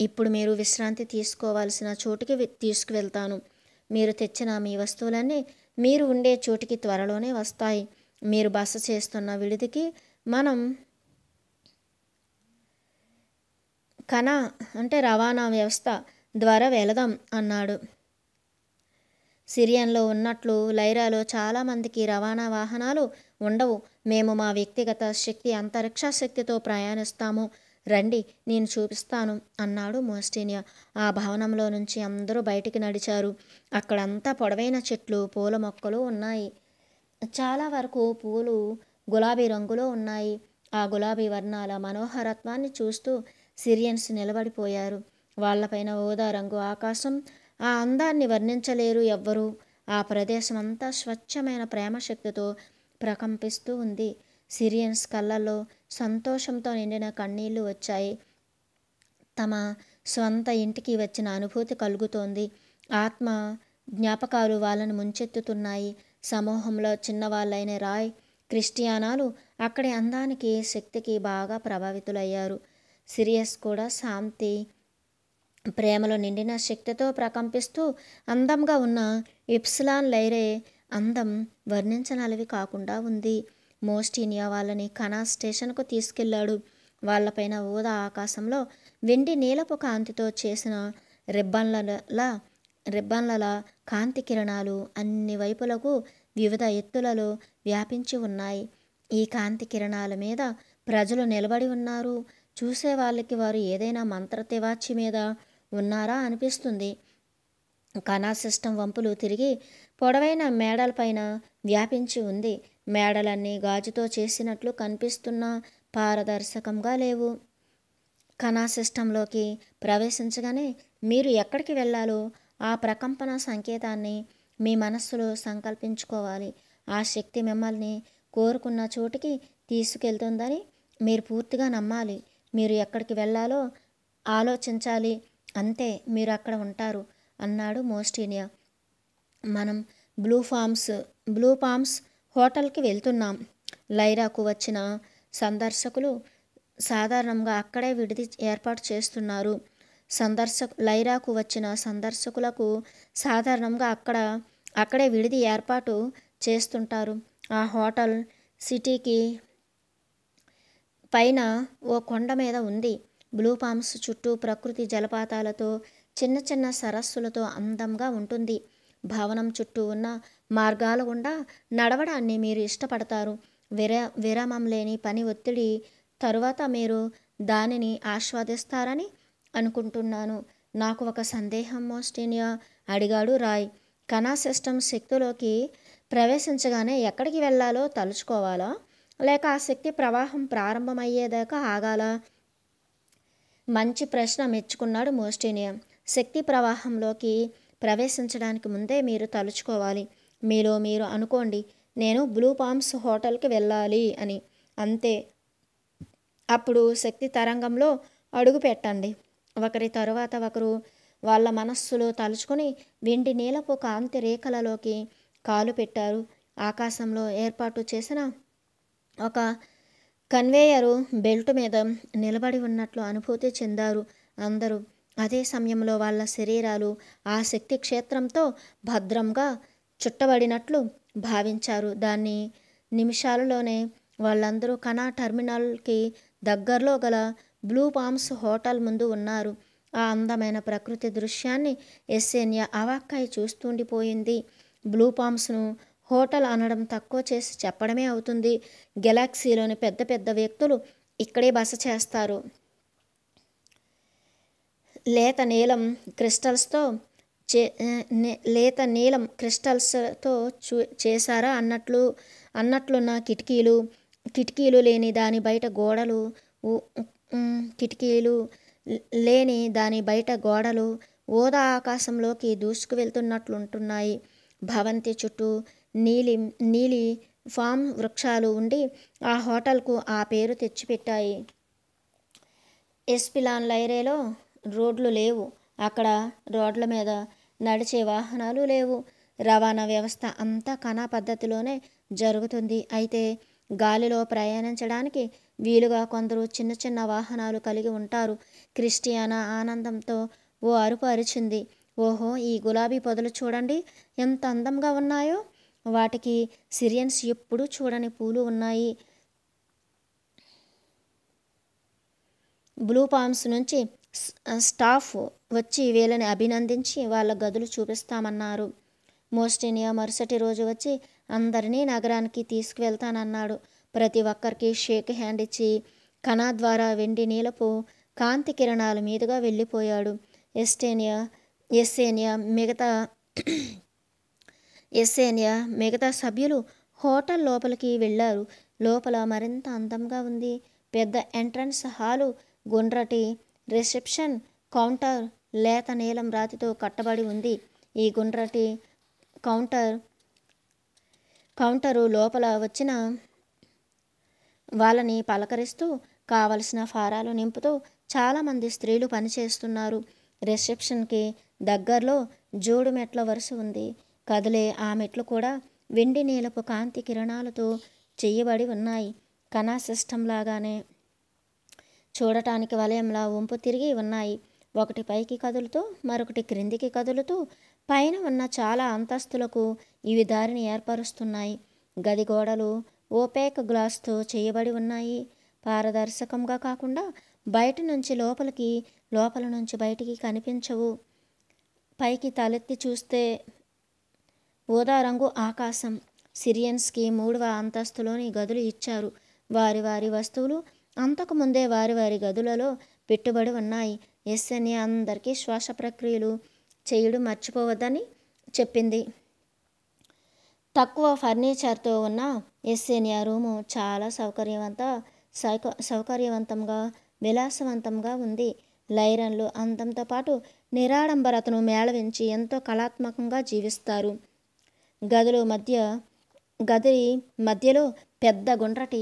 ఇప్పుడు మీరు విశ్రాంతి తీసుకోవాల్సిన చోటుకి తీసుకువెళ్తాను మీరు తెచ్చిన మీ వస్తువులన్నీ మీరు ఉండే చోటికి త్వరలోనే వస్తాయి మీరు బస చేస్తున్న విడిదికి మనం కణ అంటే రవాణా వ్యవస్థ ద్వారా వెళదాం అన్నాడు సిరియన్లో ఉన్నట్లు లైరాలో చాలామందికి రవాణా వాహనాలు ఉండవు మేము మా వ్యక్తిగత శక్తి అంతరిక్ష శక్తితో ప్రయాణిస్తాము రండి నేను చూపిస్తాను అన్నాడు మోస్టీనియా ఆ భవనంలో నుంచి అందరూ బయటికి నడిచారు అక్కడంతా పొడవైన చెట్లు పూల మొక్కలు ఉన్నాయి చాలా వరకు పూలు గులాబీ రంగులో ఉన్నాయి ఆ గులాబీ వర్ణాల మనోహరత్వాన్ని చూస్తూ సిరియన్స్ నిలబడిపోయారు వాళ్లపైన ఓదా రంగు ఆకాశం ఆ అందాన్ని వర్ణించలేరు ఎవ్వరూ ఆ ప్రదేశం అంతా స్వచ్ఛమైన ప్రేమశక్తితో ప్రకంపిస్తూ ఉంది సిరియన్స్ కళ్ళల్లో సంతోషంతో నిండిన కన్నీళ్లు వచ్చాయి తమ స్వంత ఇంటికి వచ్చిన అనుభూతి కలుగుతోంది ఆత్మ జ్ఞాపకాలు వాళ్ళను ముంచెత్తుతున్నాయి సమూహంలో చిన్నవాళ్ళైన రాయ్ క్రిస్టియానాలు అక్కడి అందానికి శక్తికి బాగా ప్రభావితులయ్యారు సిరియస్ కూడా శాంతి ప్రేమలో నిండిన శక్తితో ప్రకంపిస్తూ అందంగా ఉన్న ఇప్సలాన్ లైరే అందం వర్ణించనలవి కాకుండా ఉంది మోస్టీనియా వాళ్ళని కనా స్టేషన్కు తీసుకెళ్లాడు వాళ్లపైన ఊదా ఆకాశంలో వెండి నీలపు కాంతితో చేసిన రిబ్బన్లలా రిబ్బన్లలా కాంతి కిరణాలు అన్ని వైపులకు వివిధ ఎత్తులలో వ్యాపించి ఉన్నాయి ఈ కాంతి కిరణాల మీద ప్రజలు నిలబడి ఉన్నారు చూసే వాళ్ళకి వారు ఏదైనా మంత్రతివాచి మీద ఉన్నారా అనిపిస్తుంది సిస్టమ్ వంపులు తిరిగి పొడవైన మేడలపైన వ్యాపించి ఉంది మేడలన్నీ గాజుతో చేసినట్లు కనిపిస్తున్నా పారదర్శకంగా లేవు కణా సిస్టంలోకి ప్రవేశించగానే మీరు ఎక్కడికి వెళ్ళాలో ఆ ప్రకంపన సంకేతాన్ని మీ మనస్సులో సంకల్పించుకోవాలి ఆ శక్తి మిమ్మల్ని కోరుకున్న చోటికి తీసుకెళ్తుందని మీరు పూర్తిగా నమ్మాలి మీరు ఎక్కడికి వెళ్ళాలో ఆలోచించాలి అంతే మీరు అక్కడ ఉంటారు అన్నాడు మోస్టీనియా మనం బ్లూ ఫామ్స్ బ్లూ ఫామ్స్ హోటల్కి వెళ్తున్నాం లైరాకు వచ్చిన సందర్శకులు సాధారణంగా అక్కడే విడిది ఏర్పాటు చేస్తున్నారు సందర్శ లైరాకు వచ్చిన సందర్శకులకు సాధారణంగా అక్కడ అక్కడే విడిది ఏర్పాటు చేస్తుంటారు ఆ హోటల్ సిటీకి పైన ఓ కొండ మీద ఉంది బ్లూ పామ్స్ చుట్టూ ప్రకృతి జలపాతాలతో చిన్న చిన్న సరస్సులతో అందంగా ఉంటుంది భవనం చుట్టూ ఉన్న మార్గాల గుండా నడవడాన్ని మీరు ఇష్టపడతారు విరా విరామం లేని పని ఒత్తిడి తరువాత మీరు దానిని ఆస్వాదిస్తారని అనుకుంటున్నాను నాకు ఒక సందేహం మోస్టినియా అడిగాడు రాయ్ కణా సిస్టమ్ శక్తిలోకి ప్రవేశించగానే ఎక్కడికి వెళ్ళాలో తలుచుకోవాలా లేక ఆ శక్తి ప్రవాహం ప్రారంభమయ్యేదాకా ఆగాలా మంచి ప్రశ్న మెచ్చుకున్నాడు మోస్టేనియా శక్తి ప్రవాహంలోకి ప్రవేశించడానికి ముందే మీరు తలుచుకోవాలి మీలో మీరు అనుకోండి నేను బ్లూ పామ్స్ హోటల్కి వెళ్ళాలి అని అంతే అప్పుడు శక్తి తరంగంలో అడుగు పెట్టండి ఒకరి తరువాత ఒకరు వాళ్ళ మనస్సులో తలుచుకొని వెండి నీలపు కాంతి రేఖలలోకి కాలు పెట్టారు ఆకాశంలో ఏర్పాటు చేసిన ఒక కన్వేయరు బెల్ట్ మీద నిలబడి ఉన్నట్లు అనుభూతి చెందారు అందరూ అదే సమయంలో వాళ్ళ శరీరాలు ఆ శక్తి క్షేత్రంతో భద్రంగా చుట్టబడినట్లు భావించారు దాన్ని నిమిషాలలోనే వాళ్ళందరూ కనా టెర్మినల్కి దగ్గరలో గల బ్లూ పామ్స్ హోటల్ ముందు ఉన్నారు ఆ అందమైన ప్రకృతి దృశ్యాన్ని ఎస్సేన్య అవాక్కై చూస్తుండిపోయింది బ్లూ పామ్స్ను హోటల్ అనడం తక్కువ చేసి చెప్పడమే అవుతుంది గెలాక్సీలోని పెద్ద పెద్ద వ్యక్తులు ఇక్కడే బస చేస్తారు లేత నీలం క్రిస్టల్స్తో చే లేత నీలం క్రిస్టల్స్తో చూ చేశారా అన్నట్లు అన్నట్లున్న కిటికీలు కిటికీలు లేని దాని బయట గోడలు కిటికీలు లేని దాని బయట గోడలు ఓదా ఆకాశంలోకి దూసుకు వెళ్తున్నట్లుంటున్నాయి భవంతి చుట్టూ నీలి నీలి ఫామ్ వృక్షాలు ఉండి ఆ హోటల్కు ఆ పేరు తెచ్చిపెట్టాయి ఎస్పిలాన్ లైరేలో రోడ్లు లేవు అక్కడ రోడ్ల మీద నడిచే వాహనాలు లేవు రవాణా వ్యవస్థ అంతా కణా పద్ధతిలోనే జరుగుతుంది అయితే గాలిలో ప్రయాణించడానికి వీలుగా కొందరు చిన్న చిన్న వాహనాలు కలిగి ఉంటారు క్రిస్టియానా ఆనందంతో ఓ అరుపు అరిచింది ఓహో ఈ గులాబీ పొదలు చూడండి ఎంత అందంగా ఉన్నాయో వాటికి సిరియన్స్ ఎప్పుడూ చూడని పూలు ఉన్నాయి బ్లూ పామ్స్ నుంచి స్టాఫ్ వచ్చి వీళ్ళని అభినందించి వాళ్ళ గదులు చూపిస్తామన్నారు మోస్టినియా మరుసటి రోజు వచ్చి అందరినీ నగరానికి తీసుకువెళ్తానన్నాడు ప్రతి ఒక్కరికి షేక్ హ్యాండ్ ఇచ్చి కణా ద్వారా వెండి నీలపు కాంతి కిరణాల మీదుగా వెళ్ళిపోయాడు ఎస్టేనియా ఎస్సేనియా మిగతా ఎస్సేనియ మిగతా సభ్యులు హోటల్ లోపలికి వెళ్ళారు లోపల మరింత అందంగా ఉంది పెద్ద ఎంట్రన్స్ హాలు గుండ్రటి రిసెప్షన్ కౌంటర్ లేత నీలం రాతితో కట్టబడి ఉంది ఈ గుండ్రటి కౌంటర్ కౌంటరు లోపల వచ్చిన వాళ్ళని పలకరిస్తూ కావలసిన ఫారాలు నింపుతూ చాలామంది స్త్రీలు పనిచేస్తున్నారు రిసెప్షన్కి దగ్గరలో జోడు మెట్ల వరుస ఉంది కదిలే ఆ మెట్లు కూడా వెండి నీలపు కాంతి కిరణాలతో చెయ్యబడి ఉన్నాయి కణా లాగానే చూడటానికి వలయంలా వంపు తిరిగి ఉన్నాయి ఒకటి పైకి కదులుతూ మరొకటి క్రిందికి కదులుతూ పైన ఉన్న చాలా అంతస్తులకు ఇవి దారిని ఏర్పరుస్తున్నాయి గది గోడలు ఓపేక్ గ్లాస్తో చేయబడి ఉన్నాయి పారదర్శకంగా కాకుండా బయట నుంచి లోపలికి లోపల నుంచి బయటికి కనిపించవు పైకి తలెత్తి చూస్తే ఊదారంగు ఆకాశం సిరియన్స్కి మూడవ అంతస్తులోని గదులు ఇచ్చారు వారి వారి వస్తువులు అంతకుముందే వారి వారి గదులలో పెట్టుబడి ఉన్నాయి ఎస్ఎన్ఏ అందరికీ శ్వాస ప్రక్రియలు చేయడం మర్చిపోవద్దని చెప్పింది తక్కువ ఫర్నిచర్తో ఉన్న ఎస్ఎన్ఏ రూము చాలా సౌకర్యవంత సౌకర్యవంతంగా విలాసవంతంగా ఉంది లైరన్లు అంతంతో పాటు నిరాడంబరతను మేళవించి ఎంతో కళాత్మకంగా జీవిస్తారు గదుల మధ్య గది మధ్యలో పెద్ద గుండ్రటి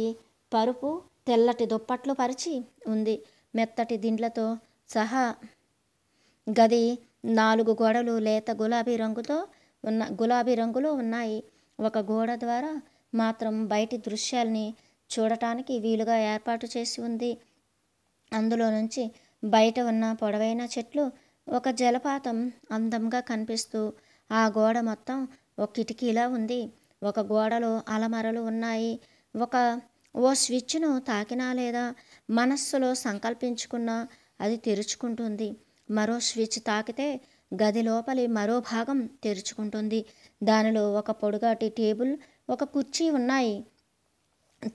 పరుపు తెల్లటి దుప్పట్లు పరిచి ఉంది మెత్తటి దిండ్లతో సహా గది నాలుగు గోడలు లేత గులాబీ రంగుతో ఉన్న గులాబీ రంగులో ఉన్నాయి ఒక గోడ ద్వారా మాత్రం బయటి దృశ్యాల్ని చూడటానికి వీలుగా ఏర్పాటు చేసి ఉంది అందులో నుంచి బయట ఉన్న పొడవైన చెట్లు ఒక జలపాతం అందంగా కనిపిస్తూ ఆ గోడ మొత్తం ఒక కిటికీలా ఉంది ఒక గోడలో అలమరలు ఉన్నాయి ఒక ఓ స్విచ్ను తాకినా లేదా మనస్సులో సంకల్పించుకున్నా అది తెరుచుకుంటుంది మరో స్విచ్ తాకితే గది లోపలి మరో భాగం తెరుచుకుంటుంది దానిలో ఒక పొడుగాటి టేబుల్ ఒక కుర్చీ ఉన్నాయి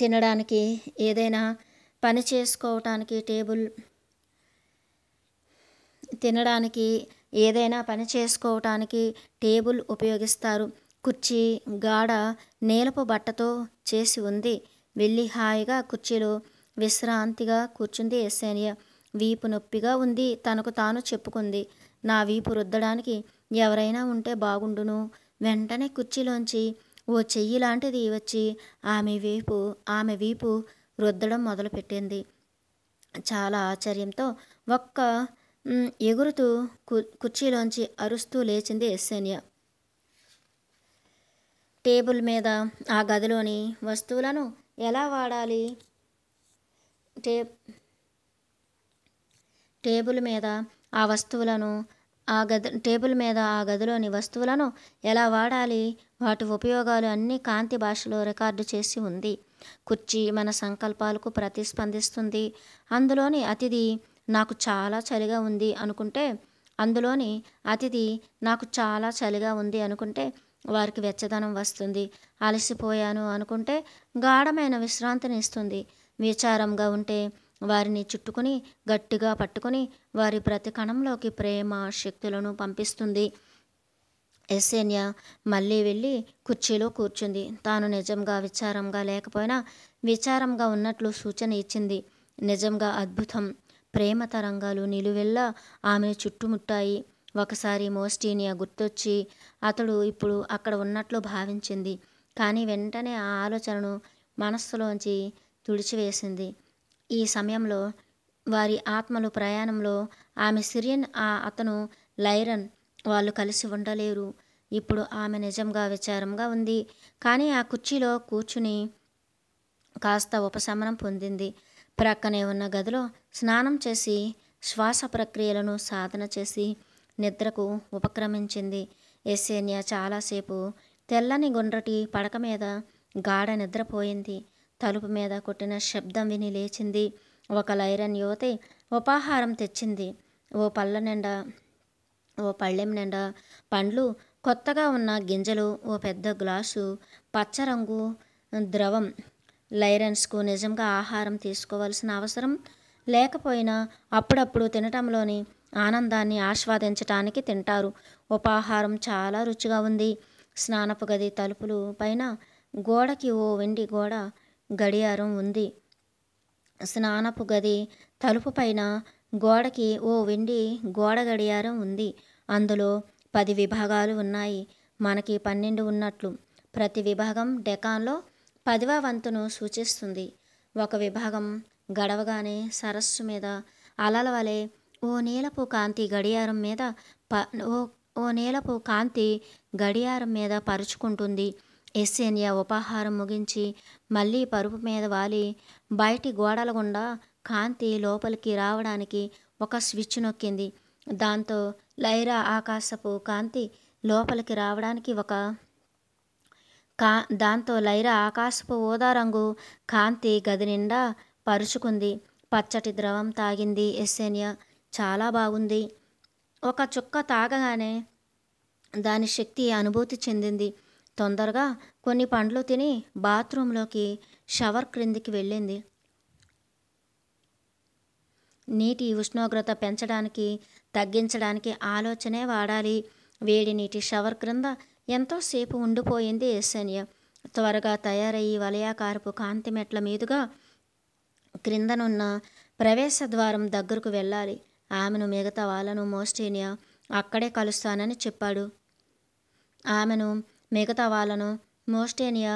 తినడానికి ఏదైనా పని చేసుకోవటానికి టేబుల్ తినడానికి ఏదైనా పని చేసుకోవటానికి టేబుల్ ఉపయోగిస్తారు కుర్చీ గాఢ నీలపు బట్టతో చేసి ఉంది వెళ్ళి హాయిగా కుర్చీలో విశ్రాంతిగా కూర్చుంది ఎస్సేనియ వీపు నొప్పిగా ఉంది తనకు తాను చెప్పుకుంది నా వీపు రుద్దడానికి ఎవరైనా ఉంటే బాగుండును వెంటనే కుర్చీలోంచి ఓ చెయ్యి లాంటిది వచ్చి ఆమె వీపు ఆమె వీపు రుద్దడం మొదలుపెట్టింది చాలా ఆశ్చర్యంతో ఒక్క ఎగురుతూ కుర్చీలోంచి అరుస్తూ లేచింది సైన్య టేబుల్ మీద ఆ గదిలోని వస్తువులను ఎలా వాడాలి టే టేబుల్ మీద ఆ వస్తువులను ఆ గది టేబుల్ మీద ఆ గదిలోని వస్తువులను ఎలా వాడాలి వాటి ఉపయోగాలు అన్నీ కాంతి భాషలో రికార్డు చేసి ఉంది కుర్చీ మన సంకల్పాలకు ప్రతిస్పందిస్తుంది అందులోని అతిథి నాకు చాలా చలిగా ఉంది అనుకుంటే అందులోని అతిథి నాకు చాలా చలిగా ఉంది అనుకుంటే వారికి వెచ్చదనం వస్తుంది అలసిపోయాను అనుకుంటే గాఢమైన విశ్రాంతిని ఇస్తుంది విచారంగా ఉంటే వారిని చుట్టుకుని గట్టిగా పట్టుకుని వారి ప్రతి కణంలోకి ప్రేమ శక్తులను పంపిస్తుంది ఎస్సేన్య మళ్ళీ వెళ్ళి కుర్చీలో కూర్చుంది తాను నిజంగా విచారంగా లేకపోయినా విచారంగా ఉన్నట్లు సూచన ఇచ్చింది నిజంగా అద్భుతం ప్రేమ తరంగాలు నిలువెల్లా ఆమెను చుట్టుముట్టాయి ఒకసారి మోస్టీనియా గుర్తొచ్చి అతడు ఇప్పుడు అక్కడ ఉన్నట్లు భావించింది కానీ వెంటనే ఆ ఆలోచనను మనస్సులోంచి తుడిచివేసింది ఈ సమయంలో వారి ఆత్మలు ప్రయాణంలో ఆమె సిరియన్ ఆ అతను లైరన్ వాళ్ళు కలిసి ఉండలేరు ఇప్పుడు ఆమె నిజంగా విచారంగా ఉంది కానీ ఆ కుర్చీలో కూర్చుని కాస్త ఉపశమనం పొందింది ప్రక్కనే ఉన్న గదిలో స్నానం చేసి శ్వాస ప్రక్రియలను సాధన చేసి నిద్రకు ఉపక్రమించింది ఎస్సేన్య చాలాసేపు తెల్లని గుండ్రటి పడక మీద గాఢ నిద్రపోయింది తలుపు మీద కొట్టిన శబ్దం విని లేచింది ఒక లైరన్ యువతి ఉపాహారం తెచ్చింది ఓ పళ్ళ నిండా ఓ పళ్ళెం నిండా పండ్లు కొత్తగా ఉన్న గింజలు ఓ పెద్ద గ్లాసు పచ్చరంగు ద్రవం లైరన్స్కు నిజంగా ఆహారం తీసుకోవాల్సిన అవసరం లేకపోయినా అప్పుడప్పుడు తినటంలోని ఆనందాన్ని ఆస్వాదించటానికి తింటారు ఉపాహారం చాలా రుచిగా ఉంది స్నానపు గది తలుపులు పైన గోడకి ఓ వెండి గోడ గడియారం ఉంది స్నానపు గది తలుపు పైన గోడకి ఓ వెండి గోడ గడియారం ఉంది అందులో పది విభాగాలు ఉన్నాయి మనకి పన్నెండు ఉన్నట్లు ప్రతి విభాగం డెకాన్లో పదివ వంతును సూచిస్తుంది ఒక విభాగం గడవగానే సరస్సు మీద అలల వలె ఓ నీలపు కాంతి గడియారం మీద ప ఓ ఓ నీలపు కాంతి గడియారం మీద పరుచుకుంటుంది ఎస్సేనియా ఉపాహారం ముగించి మళ్ళీ పరుపు మీద వాలి బయటి గోడల గుండా కాంతి లోపలికి రావడానికి ఒక స్విచ్ నొక్కింది దాంతో లైరా ఆకాశపు కాంతి లోపలికి రావడానికి ఒక కా దాంతో లైరా ఆకాశపు ఊదారంగు కాంతి గది నిండా పరుచుకుంది పచ్చటి ద్రవం తాగింది ఎస్సేనియ చాలా బాగుంది ఒక చుక్క తాగగానే దాని శక్తి అనుభూతి చెందింది తొందరగా కొన్ని పండ్లు తిని బాత్రూంలోకి షవర్ క్రిందికి వెళ్ళింది నీటి ఉష్ణోగ్రత పెంచడానికి తగ్గించడానికి ఆలోచనే వాడాలి వేడి నీటి షవర్ క్రింద ఎంతోసేపు ఉండిపోయింది ఎస్సేనియ త్వరగా తయారయ్యి వలయాకారపు కాంతి మెట్ల మీదుగా క్రిందనున్న ప్రవేశ ద్వారం దగ్గరకు వెళ్ళాలి ఆమెను మిగతా వాళ్ళను మోస్టేనియా అక్కడే కలుస్తానని చెప్పాడు ఆమెను మిగతా వాళ్ళను మోస్టేనియా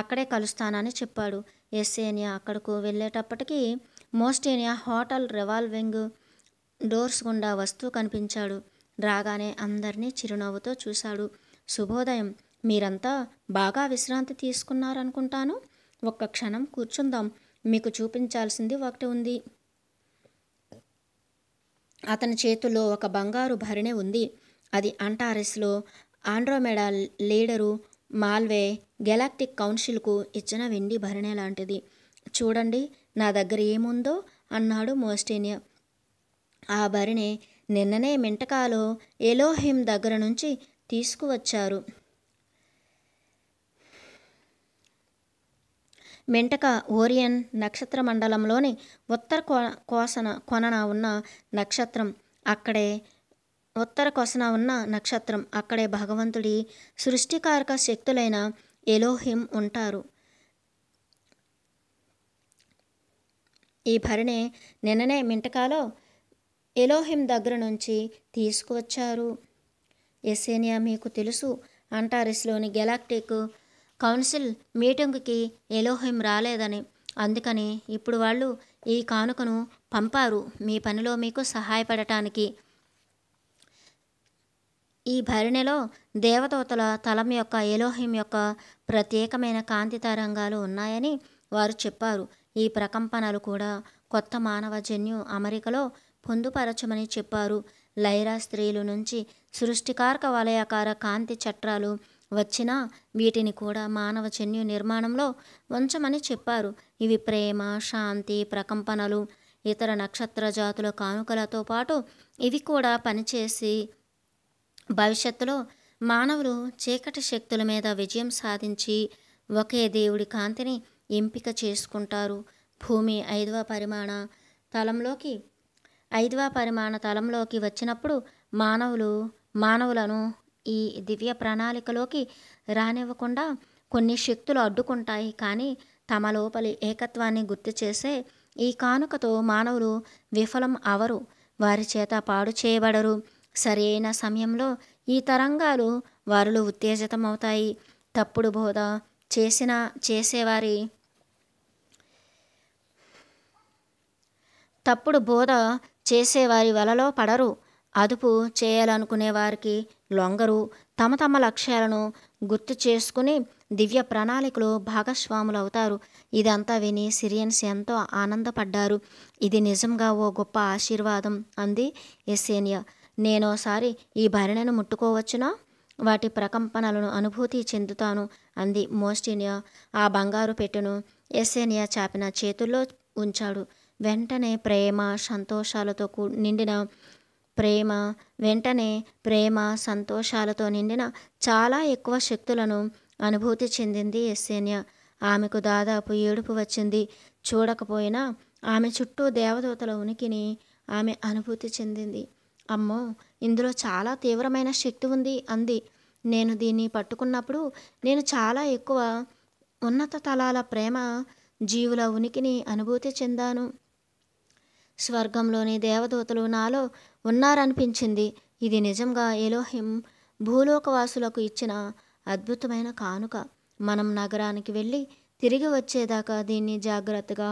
అక్కడే కలుస్తానని చెప్పాడు ఎస్సేనియా అక్కడకు వెళ్ళేటప్పటికీ మోస్టేనియా హోటల్ రివాల్వింగ్ డోర్స్ గుండా వస్తూ కనిపించాడు రాగానే అందరినీ చిరునవ్వుతో చూశాడు శుభోదయం మీరంతా బాగా విశ్రాంతి తీసుకున్నారనుకుంటాను ఒక్క క్షణం కూర్చుందాం మీకు చూపించాల్సింది ఒకటి ఉంది అతని చేతిలో ఒక బంగారు భరిణె ఉంది అది అంటారెస్లో ఆండ్రోమెడా లీడరు మాల్వే గెలాక్టిక్ కౌన్సిల్కు ఇచ్చిన వెండి భరిణే లాంటిది చూడండి నా దగ్గర ఏముందో అన్నాడు మోస్టేనియా ఆ భరిణె నిన్ననే మింటకాలో ఎలోహిం దగ్గర నుంచి తీసుకువచ్చారు మెంటక ఓరియన్ నక్షత్ర మండలంలోని ఉత్తర కో కోసన కొనన ఉన్న నక్షత్రం అక్కడే ఉత్తర కొసన ఉన్న నక్షత్రం అక్కడే భగవంతుడి సృష్టికారక శక్తులైన ఎలోహిం ఉంటారు ఈ భరణే నిన్ననే మింటకాలో ఎలోహిం దగ్గర నుంచి తీసుకువచ్చారు ఎసేనియా మీకు తెలుసు అంటారిస్లోని గెలాక్టిక్ కౌన్సిల్ మీటింగ్కి ఎలోహిం రాలేదని అందుకని ఇప్పుడు వాళ్ళు ఈ కానుకను పంపారు మీ పనిలో మీకు సహాయపడటానికి ఈ భరిణిలో దేవదూతల తలం యొక్క ఎలోహిం యొక్క ప్రత్యేకమైన కాంతి తరంగాలు ఉన్నాయని వారు చెప్పారు ఈ ప్రకంపనలు కూడా కొత్త మానవ జన్యు అమెరికలో పొందుపరచమని చెప్పారు లైరా స్త్రీలు నుంచి సృష్టికారక వలయాకార కాంతి చట్రాలు వచ్చినా వీటిని కూడా మానవ జన్యు నిర్మాణంలో ఉంచమని చెప్పారు ఇవి ప్రేమ శాంతి ప్రకంపనలు ఇతర నక్షత్ర జాతుల కానుకలతో పాటు ఇవి కూడా పనిచేసి భవిష్యత్తులో మానవులు చీకటి శక్తుల మీద విజయం సాధించి ఒకే దేవుడి కాంతిని ఎంపిక చేసుకుంటారు భూమి ఐదవ పరిమాణ తలంలోకి ఐదవ పరిమాణ తలంలోకి వచ్చినప్పుడు మానవులు మానవులను ఈ దివ్య ప్రణాళికలోకి రానివ్వకుండా కొన్ని శక్తులు అడ్డుకుంటాయి కానీ తమ లోపలి ఏకత్వాన్ని గుర్తు చేసే ఈ కానుకతో మానవులు విఫలం అవరు వారి చేత పాడు చేయబడరు సరైన సమయంలో ఈ తరంగాలు వారిలో ఉత్తేజితమవుతాయి తప్పుడు బోధ చేసిన చేసేవారి తప్పుడు బోధ చేసేవారి వలలో పడరు అదుపు చేయాలనుకునే వారికి లొంగరు తమ తమ లక్ష్యాలను గుర్తు చేసుకుని దివ్య ప్రణాళికలు భాగస్వాములు అవుతారు ఇదంతా విని సిరియన్స్ ఎంతో ఆనందపడ్డారు ఇది నిజంగా ఓ గొప్ప ఆశీర్వాదం అంది ఎస్సేనియా నేనోసారి ఈ భరణను ముట్టుకోవచ్చునా వాటి ప్రకంపనలను అనుభూతి చెందుతాను అంది మోస్టినియా ఆ బంగారు పెట్టును ఎస్సేనియా చాపిన చేతుల్లో ఉంచాడు వెంటనే ప్రేమ సంతోషాలతో నిండిన ప్రేమ వెంటనే ప్రేమ సంతోషాలతో నిండిన చాలా ఎక్కువ శక్తులను అనుభూతి చెందింది యస్సేన్య ఆమెకు దాదాపు ఏడుపు వచ్చింది చూడకపోయినా ఆమె చుట్టూ దేవదూతల ఉనికిని ఆమె అనుభూతి చెందింది అమ్మో ఇందులో చాలా తీవ్రమైన శక్తి ఉంది అంది నేను దీన్ని పట్టుకున్నప్పుడు నేను చాలా ఎక్కువ ఉన్నత తలాల ప్రేమ జీవుల ఉనికిని అనుభూతి చెందాను స్వర్గంలోని దేవదూతలు నాలో ఉన్నారనిపించింది ఇది నిజంగా ఎలోహిం భూలోకవాసులకు ఇచ్చిన అద్భుతమైన కానుక మనం నగరానికి వెళ్ళి తిరిగి వచ్చేదాకా దీన్ని జాగ్రత్తగా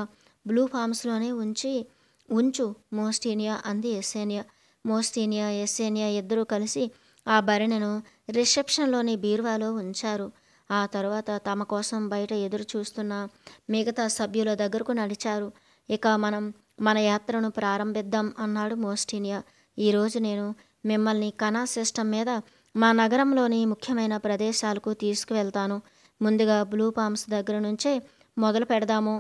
బ్లూ ఫామ్స్లోనే ఉంచి ఉంచు మోస్టీనియా అంది ఎస్సేనియా మోస్టీనియా ఎస్సేనియా ఇద్దరూ కలిసి ఆ భరణను రిసెప్షన్లోని బీరువాలో ఉంచారు ఆ తర్వాత తమ కోసం బయట ఎదురు చూస్తున్న మిగతా సభ్యుల దగ్గరకు నడిచారు ఇక మనం మన యాత్రను ప్రారంభిద్దాం అన్నాడు మోస్టినియా ఈరోజు నేను మిమ్మల్ని కనా సిస్టమ్ మీద మా నగరంలోని ముఖ్యమైన ప్రదేశాలకు తీసుకువెళ్తాను ముందుగా బ్లూ పామ్స్ దగ్గర నుంచే మొదలు పెడదాము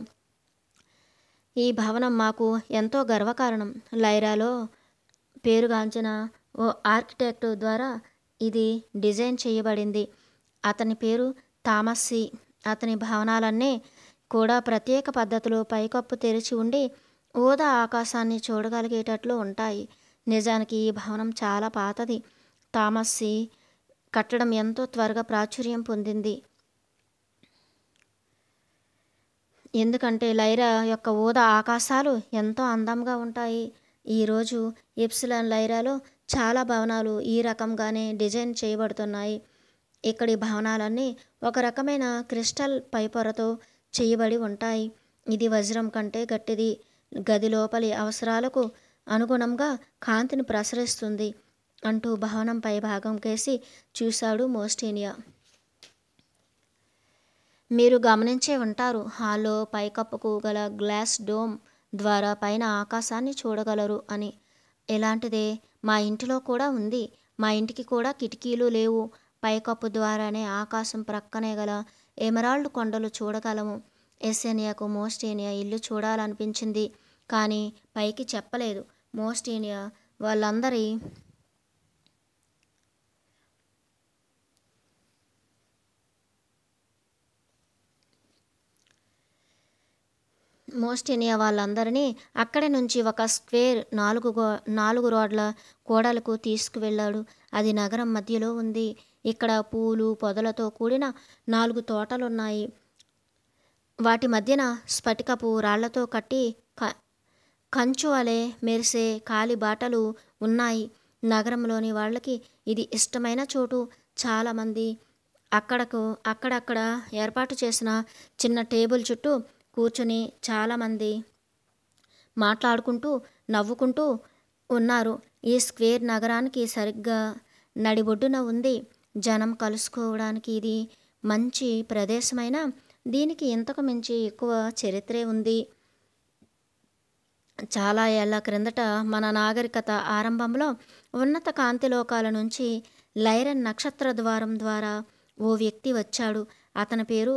ఈ భవనం మాకు ఎంతో గర్వకారణం లైరాలో పేరుగాంచిన ఓ ఆర్కిటెక్ట్ ద్వారా ఇది డిజైన్ చేయబడింది అతని పేరు థామస్సి అతని భవనాలన్నీ కూడా ప్రత్యేక పద్ధతిలో పైకప్పు తెరిచి ఉండి ఊదా ఆకాశాన్ని చూడగలిగేటట్లు ఉంటాయి నిజానికి ఈ భవనం చాలా పాతది తామస్సి కట్టడం ఎంతో త్వరగా ప్రాచుర్యం పొందింది ఎందుకంటే లైరా యొక్క ఊదా ఆకాశాలు ఎంతో అందంగా ఉంటాయి ఈరోజు ఎప్సిలాన్ లైరాలో చాలా భవనాలు ఈ రకంగానే డిజైన్ చేయబడుతున్నాయి ఇక్కడి భవనాలన్నీ ఒక రకమైన క్రిస్టల్ పైపొరతో చేయబడి ఉంటాయి ఇది వజ్రం కంటే గట్టిది గది లోపలి అవసరాలకు అనుగుణంగా కాంతిని ప్రసరిస్తుంది అంటూ భవనం పై భాగం కేసి చూశాడు మోస్టీనియా మీరు గమనించే ఉంటారు హాల్లో పైకప్పుకు గల గ్లాస్ డోమ్ ద్వారా పైన ఆకాశాన్ని చూడగలరు అని ఎలాంటిదే మా ఇంటిలో కూడా ఉంది మా ఇంటికి కూడా కిటికీలు లేవు పైకప్పు ద్వారానే ఆకాశం ప్రక్కనే గల ఎమరాల్డ్ కొండలు చూడగలము ఎస్సేనియాకు మోస్టేనియా ఇల్లు చూడాలనిపించింది కానీ పైకి చెప్పలేదు మోస్టేనియా వాళ్ళందరి మోస్టేనియా వాళ్ళందరినీ అక్కడి నుంచి ఒక స్క్వేర్ నాలుగు గో నాలుగు రోడ్ల కోడలకు తీసుకువెళ్ళాడు అది నగరం మధ్యలో ఉంది ఇక్కడ పూలు పొదలతో కూడిన నాలుగు తోటలున్నాయి వాటి మధ్యన స్ఫటికపు రాళ్లతో కట్టి క కంచు వలె మెరిసే కాలి బాటలు ఉన్నాయి నగరంలోని వాళ్ళకి ఇది ఇష్టమైన చోటు చాలామంది అక్కడకు అక్కడక్కడ ఏర్పాటు చేసిన చిన్న టేబుల్ చుట్టూ కూర్చుని చాలామంది మాట్లాడుకుంటూ నవ్వుకుంటూ ఉన్నారు ఈ స్క్వేర్ నగరానికి సరిగ్గా నడిబొడ్డున ఉంది జనం కలుసుకోవడానికి ఇది మంచి ప్రదేశమైన దీనికి ఇంతకు మించి ఎక్కువ చరిత్రే ఉంది చాలా ఏళ్ల క్రిందట మన నాగరికత ఆరంభంలో ఉన్నత కాంతిలోకాల నుంచి లైరన్ నక్షత్ర ద్వారం ద్వారా ఓ వ్యక్తి వచ్చాడు అతని పేరు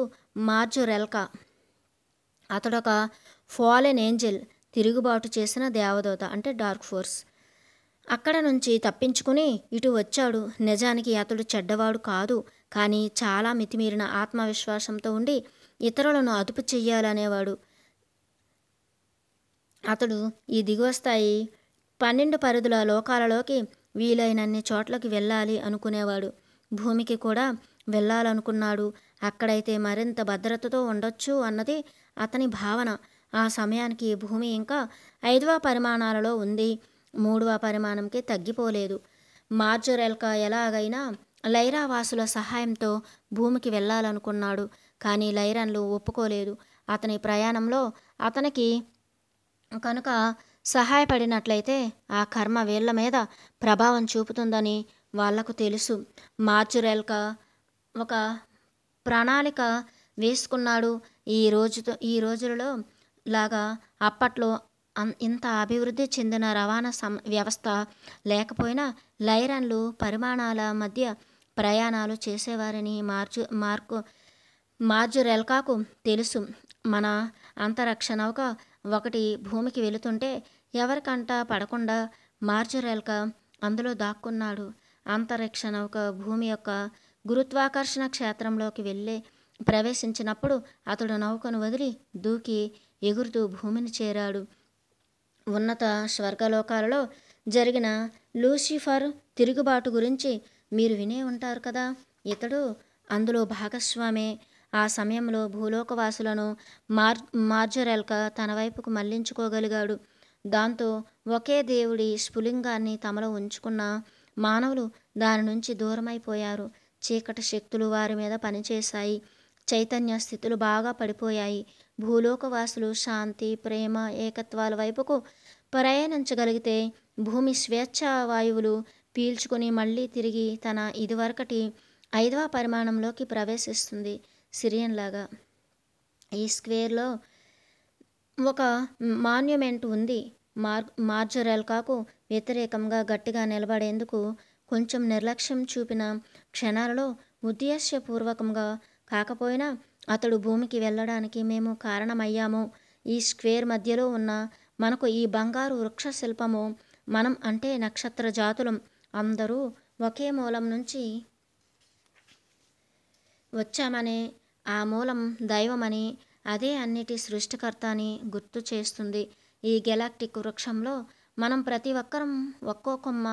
మార్జురెల్కా అతడొక ఫాలెన్ ఏంజెల్ తిరుగుబాటు చేసిన దేవదూత అంటే డార్క్ ఫోర్స్ అక్కడ నుంచి తప్పించుకుని ఇటు వచ్చాడు నిజానికి అతడు చెడ్డవాడు కాదు కానీ చాలా మితిమీరిన ఆత్మవిశ్వాసంతో ఉండి ఇతరులను అదుపు చెయ్యాలనేవాడు అతడు ఈ దిగువ స్థాయి పన్నెండు పరిధుల లోకాలలోకి వీలైనన్ని చోట్లకి వెళ్ళాలి అనుకునేవాడు భూమికి కూడా వెళ్ళాలనుకున్నాడు అక్కడైతే మరింత భద్రతతో ఉండొచ్చు అన్నది అతని భావన ఆ సమయానికి భూమి ఇంకా ఐదవ పరిమాణాలలో ఉంది మూడవ పరిమాణంకి తగ్గిపోలేదు మార్జరెల్క ఎలాగైనా లైరావాసుల సహాయంతో భూమికి వెళ్ళాలనుకున్నాడు కానీ లైరన్లు ఒప్పుకోలేదు అతని ప్రయాణంలో అతనికి కనుక సహాయపడినట్లయితే ఆ కర్మ వేళ్ల మీద ప్రభావం చూపుతుందని వాళ్లకు తెలుసు మార్చురేల్క ఒక ప్రణాళిక వేసుకున్నాడు ఈ రోజుతో ఈ రోజులలో లాగా అప్పట్లో ఇంత అభివృద్ధి చెందిన రవాణా సం వ్యవస్థ లేకపోయినా లైరన్లు పరిమాణాల మధ్య ప్రయాణాలు చేసేవారని మార్చు మార్కు మార్జురెల్కాకు తెలుసు మన అంతరక్షనౌక ఒకటి భూమికి వెళుతుంటే ఎవరికంట పడకుండా మార్జురెల్క అందులో దాక్కున్నాడు అంతరిక్ష నౌక భూమి యొక్క గురుత్వాకర్షణ క్షేత్రంలోకి వెళ్ళి ప్రవేశించినప్పుడు అతడు నౌకను వదిలి దూకి ఎగురుతూ భూమిని చేరాడు ఉన్నత స్వర్గలోకాలలో జరిగిన లూసిఫర్ తిరుగుబాటు గురించి మీరు వినే ఉంటారు కదా ఇతడు అందులో భాగస్వామే ఆ సమయంలో భూలోకవాసులను మార్ మార్జరెల్క తన వైపుకు మళ్లించుకోగలిగాడు దాంతో ఒకే దేవుడి స్ఫులింగాన్ని తమలో ఉంచుకున్న మానవులు దాని నుంచి దూరమైపోయారు చీకటి శక్తులు వారి మీద పనిచేశాయి చైతన్య స్థితులు బాగా పడిపోయాయి భూలోకవాసులు శాంతి ప్రేమ ఏకత్వాల వైపుకు ప్రయాణించగలిగితే భూమి స్వేచ్ఛ వాయువులు పీల్చుకుని మళ్ళీ తిరిగి తన ఇదివరకటి ఐదవ పరిమాణంలోకి ప్రవేశిస్తుంది సిరియన్ లాగా ఈ స్క్వేర్లో ఒక మాన్యుమెంట్ ఉంది మార్ మార్జరెల్కాకు వ్యతిరేకంగా గట్టిగా నిలబడేందుకు కొంచెం నిర్లక్ష్యం చూపిన క్షణాలలో ఉద్దేశ్యపూర్వకంగా కాకపోయినా అతడు భూమికి వెళ్ళడానికి మేము కారణమయ్యాము ఈ స్క్వేర్ మధ్యలో ఉన్న మనకు ఈ బంగారు వృక్ష శిల్పము మనం అంటే నక్షత్ర జాతులం అందరూ ఒకే మూలం నుంచి వచ్చామనే ఆ మూలం దైవమని అదే అన్నిటి సృష్టికర్త అని గుర్తు చేస్తుంది ఈ గెలాక్టిక్ వృక్షంలో మనం ప్రతి ఒక్కరం ఒక్కో కొమ్మ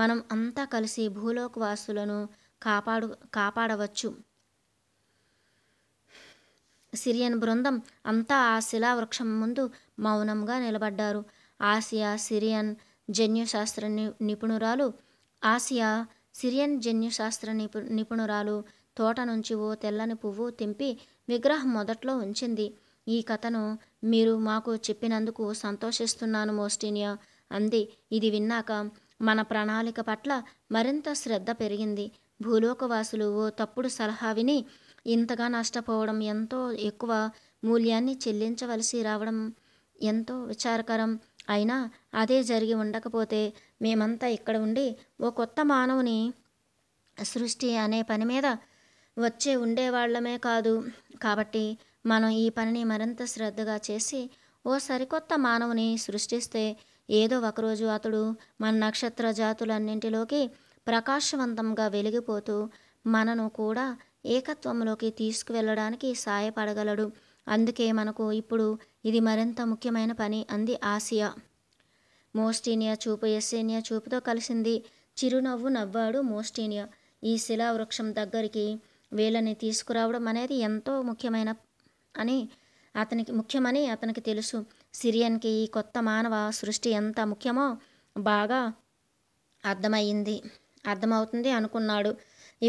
మనం అంతా కలిసి భూలోక వాసులను కాపాడు కాపాడవచ్చు సిరియన్ బృందం అంతా ఆ శిలావృక్షం ముందు మౌనంగా నిలబడ్డారు ఆసియా సిరియన్ జన్యుశాస్త్ర నిపుణురాలు ఆసియా సిరియన్ జన్యుశాస్త్ర నిపు నిపుణురాలు తోట నుంచి ఓ తెల్లని పువ్వు తెంపి విగ్రహం మొదట్లో ఉంచింది ఈ కథను మీరు మాకు చెప్పినందుకు సంతోషిస్తున్నాను మోస్టినియా అంది ఇది విన్నాక మన ప్రణాళిక పట్ల మరింత శ్రద్ధ పెరిగింది భూలోకవాసులు ఓ తప్పుడు సలహా విని ఇంతగా నష్టపోవడం ఎంతో ఎక్కువ మూల్యాన్ని చెల్లించవలసి రావడం ఎంతో విచారకరం అయినా అదే జరిగి ఉండకపోతే మేమంతా ఇక్కడ ఉండి ఓ కొత్త మానవుని సృష్టి అనే పని మీద వచ్చే ఉండేవాళ్లమే కాదు కాబట్టి మనం ఈ పనిని మరింత శ్రద్ధగా చేసి ఓ సరికొత్త మానవుని సృష్టిస్తే ఏదో ఒకరోజు అతడు మన నక్షత్ర జాతులన్నింటిలోకి ప్రకాశవంతంగా వెలిగిపోతూ మనను కూడా ఏకత్వంలోకి తీసుకువెళ్ళడానికి సాయపడగలడు అందుకే మనకు ఇప్పుడు ఇది మరింత ముఖ్యమైన పని అంది ఆసియా మోస్టీనియా చూపు ఎస్సేనియా చూపుతో కలిసింది చిరునవ్వు నవ్వాడు మోస్టీనియా ఈ శిలావృక్షం దగ్గరికి వీళ్ళని తీసుకురావడం అనేది ఎంతో ముఖ్యమైన అని అతనికి ముఖ్యమని అతనికి తెలుసు సిరియన్కి ఈ కొత్త మానవ సృష్టి ఎంత ముఖ్యమో బాగా అర్థమయ్యింది అర్థమవుతుంది అనుకున్నాడు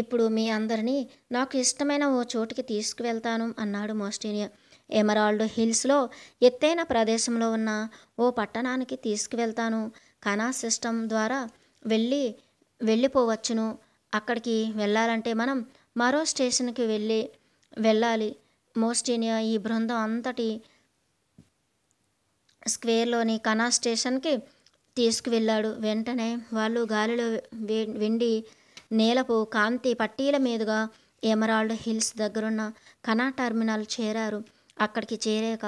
ఇప్పుడు మీ అందరినీ నాకు ఇష్టమైన ఓ చోటుకి తీసుకువెళ్తాను అన్నాడు మోస్టీనియా ఎమరాల్డ్ హిల్స్లో ఎత్తైన ప్రదేశంలో ఉన్న ఓ పట్టణానికి తీసుకువెళ్తాను కనా సిస్టమ్ ద్వారా వెళ్ళి వెళ్ళిపోవచ్చును అక్కడికి వెళ్ళాలంటే మనం మరో స్టేషన్కి వెళ్ళి వెళ్ళాలి మోస్టినియా ఈ బృందం అంతటి స్క్వేర్లోని కనా స్టేషన్కి తీసుకువెళ్ళాడు వెంటనే వాళ్ళు గాలిలో వెండి నేలపు కాంతి పట్టీల మీదుగా ఎమరాల్డ్ హిల్స్ దగ్గరున్న కనా టర్మినల్ చేరారు అక్కడికి చేరాక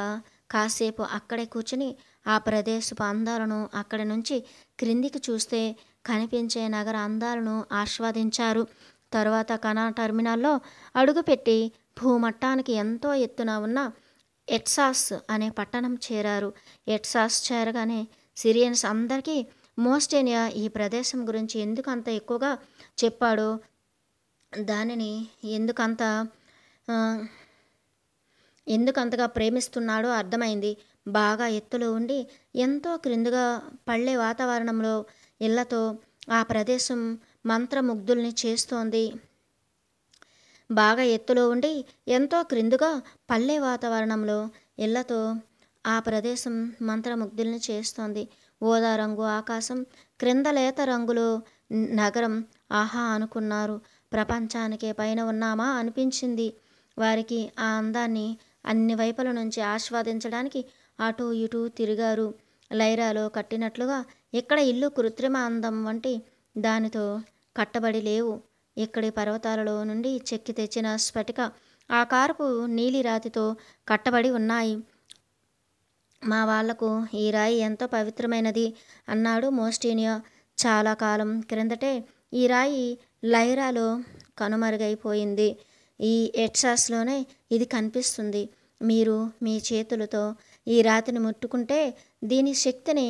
కాసేపు అక్కడే కూర్చుని ఆ ప్రదేశపు అందాలను అక్కడి నుంచి క్రిందికి చూస్తే కనిపించే నగర అందాలను ఆస్వాదించారు తర్వాత కనా టెర్మినల్లో అడుగుపెట్టి భూమట్టానికి ఎంతో ఎత్తున ఉన్న ఎట్సాస్ అనే పట్టణం చేరారు ఎట్సాస్ చేరగానే సిరియన్స్ అందరికీ మోస్టేనియా ఈ ప్రదేశం గురించి ఎందుకంత ఎక్కువగా చెప్పాడో దానిని ఎందుకంత ఎందుకంతగా ప్రేమిస్తున్నాడో అర్థమైంది బాగా ఎత్తులో ఉండి ఎంతో క్రిందుగా పళ్ళే వాతావరణంలో ఇళ్లతో ఆ ప్రదేశం మంత్రముగ్ధుల్ని చేస్తోంది బాగా ఎత్తులో ఉండి ఎంతో క్రిందుగా పల్లె వాతావరణంలో ఇళ్లతో ఆ ప్రదేశం మంత్రముగ్ధుల్ని చేస్తోంది ఓదా రంగు ఆకాశం క్రింద లేత రంగులు నగరం ఆహా అనుకున్నారు ప్రపంచానికే పైన ఉన్నామా అనిపించింది వారికి ఆ అందాన్ని అన్ని వైపుల నుంచి ఆస్వాదించడానికి అటు ఇటు తిరిగారు లైరాలో కట్టినట్లుగా ఇక్కడ ఇల్లు కృత్రిమ అందం వంటి దానితో కట్టబడి లేవు ఇక్కడి పర్వతాలలో నుండి చెక్కి తెచ్చిన స్ఫటిక ఆ నీలి నీలిరాతితో కట్టబడి ఉన్నాయి మా వాళ్లకు ఈ రాయి ఎంతో పవిత్రమైనది అన్నాడు మోస్టీనియా చాలా కాలం క్రిందటే ఈ రాయి లైరాలో కనుమరుగైపోయింది ఈ ఎట్సాస్లోనే ఇది కనిపిస్తుంది మీరు మీ చేతులతో ఈ రాతిని ముట్టుకుంటే దీని శక్తిని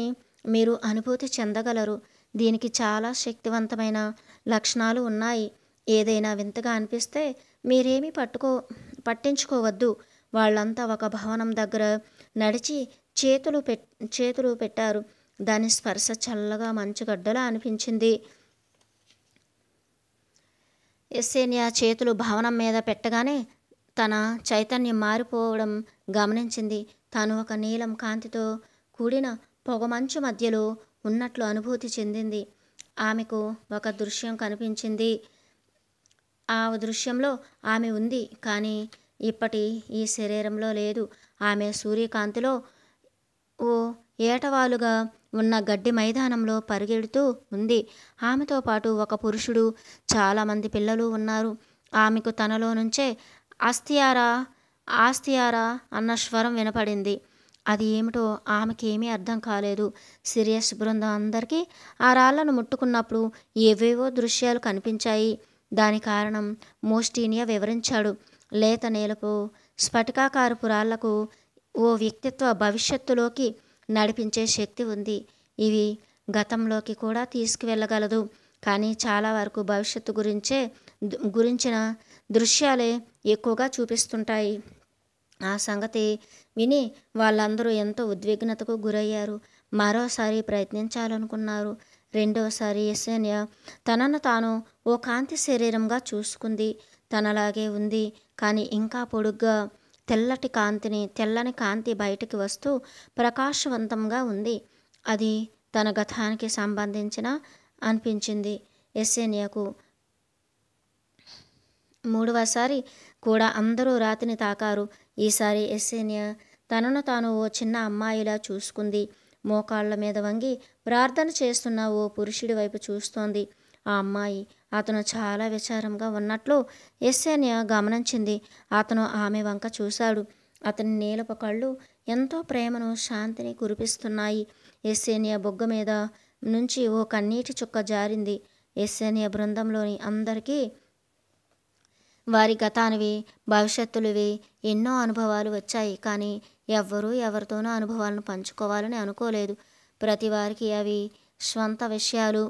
మీరు అనుభూతి చెందగలరు దీనికి చాలా శక్తివంతమైన లక్షణాలు ఉన్నాయి ఏదైనా వింతగా అనిపిస్తే మీరేమీ పట్టుకో పట్టించుకోవద్దు వాళ్ళంతా ఒక భవనం దగ్గర నడిచి చేతులు పెట్ చేతులు పెట్టారు దాని స్పర్శ చల్లగా మంచుగడ్డలా అనిపించింది ఎస్సేనియా చేతులు భవనం మీద పెట్టగానే తన చైతన్యం మారిపోవడం గమనించింది తను ఒక నీలం కాంతితో కూడిన పొగమంచు మధ్యలో ఉన్నట్లు అనుభూతి చెందింది ఆమెకు ఒక దృశ్యం కనిపించింది ఆ దృశ్యంలో ఆమె ఉంది కానీ ఇప్పటి ఈ శరీరంలో లేదు ఆమె సూర్యకాంతిలో ఓ ఏటవాలుగా ఉన్న గడ్డి మైదానంలో పరిగెడుతూ ఉంది ఆమెతో పాటు ఒక పురుషుడు చాలామంది పిల్లలు ఉన్నారు ఆమెకు తనలో నుంచే ఆస్తియారా ఆస్తియారా అన్న స్వరం వినపడింది అది ఏమిటో ఆమెకేమీ అర్థం కాలేదు సిరియస్ బృందం అందరికీ ఆ రాళ్లను ముట్టుకున్నప్పుడు ఏవేవో దృశ్యాలు కనిపించాయి దాని కారణం మోస్టీనియా వివరించాడు లేత నేలపు స్ఫటికాకారపు రాళ్లకు ఓ వ్యక్తిత్వ భవిష్యత్తులోకి నడిపించే శక్తి ఉంది ఇవి గతంలోకి కూడా తీసుకువెళ్ళగలదు కానీ చాలా వరకు భవిష్యత్తు గురించే గురించిన దృశ్యాలే ఎక్కువగా చూపిస్తుంటాయి ఆ సంగతి విని వాళ్ళందరూ ఎంతో ఉద్విగ్నతకు గురయ్యారు మరోసారి ప్రయత్నించాలనుకున్నారు రెండోసారి యశన్య తనను తాను ఓ కాంతి శరీరంగా చూసుకుంది తనలాగే ఉంది కానీ ఇంకా పొడుగ్గా తెల్లటి కాంతిని తెల్లని కాంతి బయటికి వస్తూ ప్రకాశవంతంగా ఉంది అది తన గతానికి సంబంధించిన అనిపించింది ఎస్సేనియాకు మూడవసారి కూడా అందరూ రాతిని తాకారు ఈసారి ఎస్సేనియ తనను తాను ఓ చిన్న అమ్మాయిలా చూసుకుంది మోకాళ్ల మీద వంగి ప్రార్థన చేస్తున్న ఓ పురుషుడి వైపు చూస్తోంది ఆ అమ్మాయి అతను చాలా విచారంగా ఉన్నట్లు ఎస్సేనియ గమనించింది అతను ఆమె వంక చూశాడు అతని నీలప కళ్ళు ఎంతో ప్రేమను శాంతిని కురిపిస్తున్నాయి ఎస్సేనియ బొగ్గ మీద నుంచి ఓ కన్నీటి చుక్క జారింది ఎస్సేనియ బృందంలోని అందరికీ వారి గతానివి భవిష్యత్తులవి ఎన్నో అనుభవాలు వచ్చాయి కానీ ఎవ్వరూ ఎవరితోనూ అనుభవాలను పంచుకోవాలని అనుకోలేదు ప్రతి వారికి అవి స్వంత విషయాలు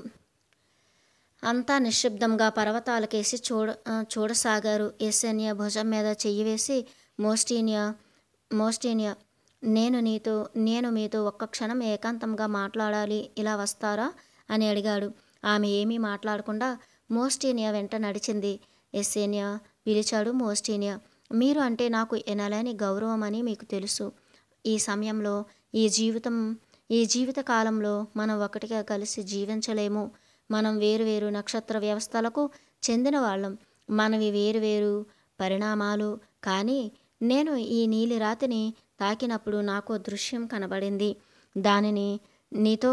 అంతా నిశ్శబ్దంగా పర్వతాలకేసి చూడ చూడసాగారు ఈశాన్య భుజం మీద చెయ్యి వేసి మోస్టీనియా మోస్టీనియా నేను నీతో నేను మీతో ఒక్క క్షణం ఏకాంతంగా మాట్లాడాలి ఇలా వస్తారా అని అడిగాడు ఆమె ఏమీ మాట్లాడకుండా మోస్టీనియా వెంట నడిచింది ఎస్సేనియా పిలిచాడు మోస్టేనియా మీరు అంటే నాకు ఎనలేని గౌరవం అని మీకు తెలుసు ఈ సమయంలో ఈ జీవితం ఈ జీవిత కాలంలో మనం ఒకటిగా కలిసి జీవించలేము మనం వేరువేరు నక్షత్ర వ్యవస్థలకు చెందిన వాళ్ళం మనవి వేరువేరు పరిణామాలు కానీ నేను ఈ నీలి రాతిని తాకినప్పుడు నాకు దృశ్యం కనబడింది దానిని నీతో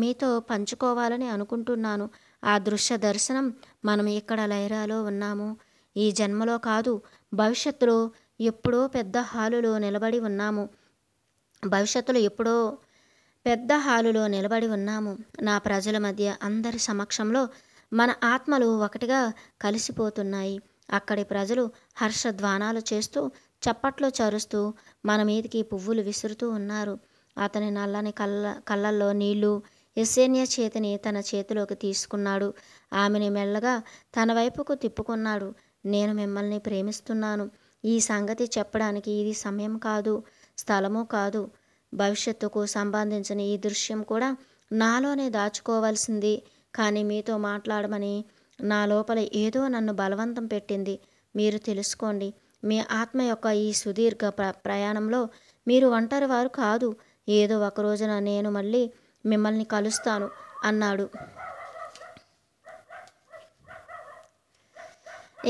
మీతో పంచుకోవాలని అనుకుంటున్నాను ఆ దృశ్య దర్శనం మనం ఇక్కడ లైరాలో ఉన్నాము ఈ జన్మలో కాదు భవిష్యత్తులో ఎప్పుడో పెద్ద హాలులో నిలబడి ఉన్నాము భవిష్యత్తులో ఎప్పుడో పెద్ద హాలులో నిలబడి ఉన్నాము నా ప్రజల మధ్య అందరి సమక్షంలో మన ఆత్మలు ఒకటిగా కలిసిపోతున్నాయి అక్కడి ప్రజలు హర్షధ్వానాలు చేస్తూ చప్పట్లు చరుస్తూ మన మీదికి పువ్వులు విసురుతూ ఉన్నారు అతని నల్లని కళ్ళ కళ్ళల్లో నీళ్లు యసేన్య చేతిని తన చేతిలోకి తీసుకున్నాడు ఆమెని మెల్లగా తన వైపుకు తిప్పుకున్నాడు నేను మిమ్మల్ని ప్రేమిస్తున్నాను ఈ సంగతి చెప్పడానికి ఇది సమయం కాదు స్థలము కాదు భవిష్యత్తుకు సంబంధించిన ఈ దృశ్యం కూడా నాలోనే దాచుకోవాల్సింది కానీ మీతో మాట్లాడమని నా లోపల ఏదో నన్ను బలవంతం పెట్టింది మీరు తెలుసుకోండి మీ ఆత్మ యొక్క ఈ సుదీర్ఘ ప్ర ప్రయాణంలో మీరు ఒంటరి వారు కాదు ఏదో ఒక రోజున నేను మళ్ళీ మిమ్మల్ని కలుస్తాను అన్నాడు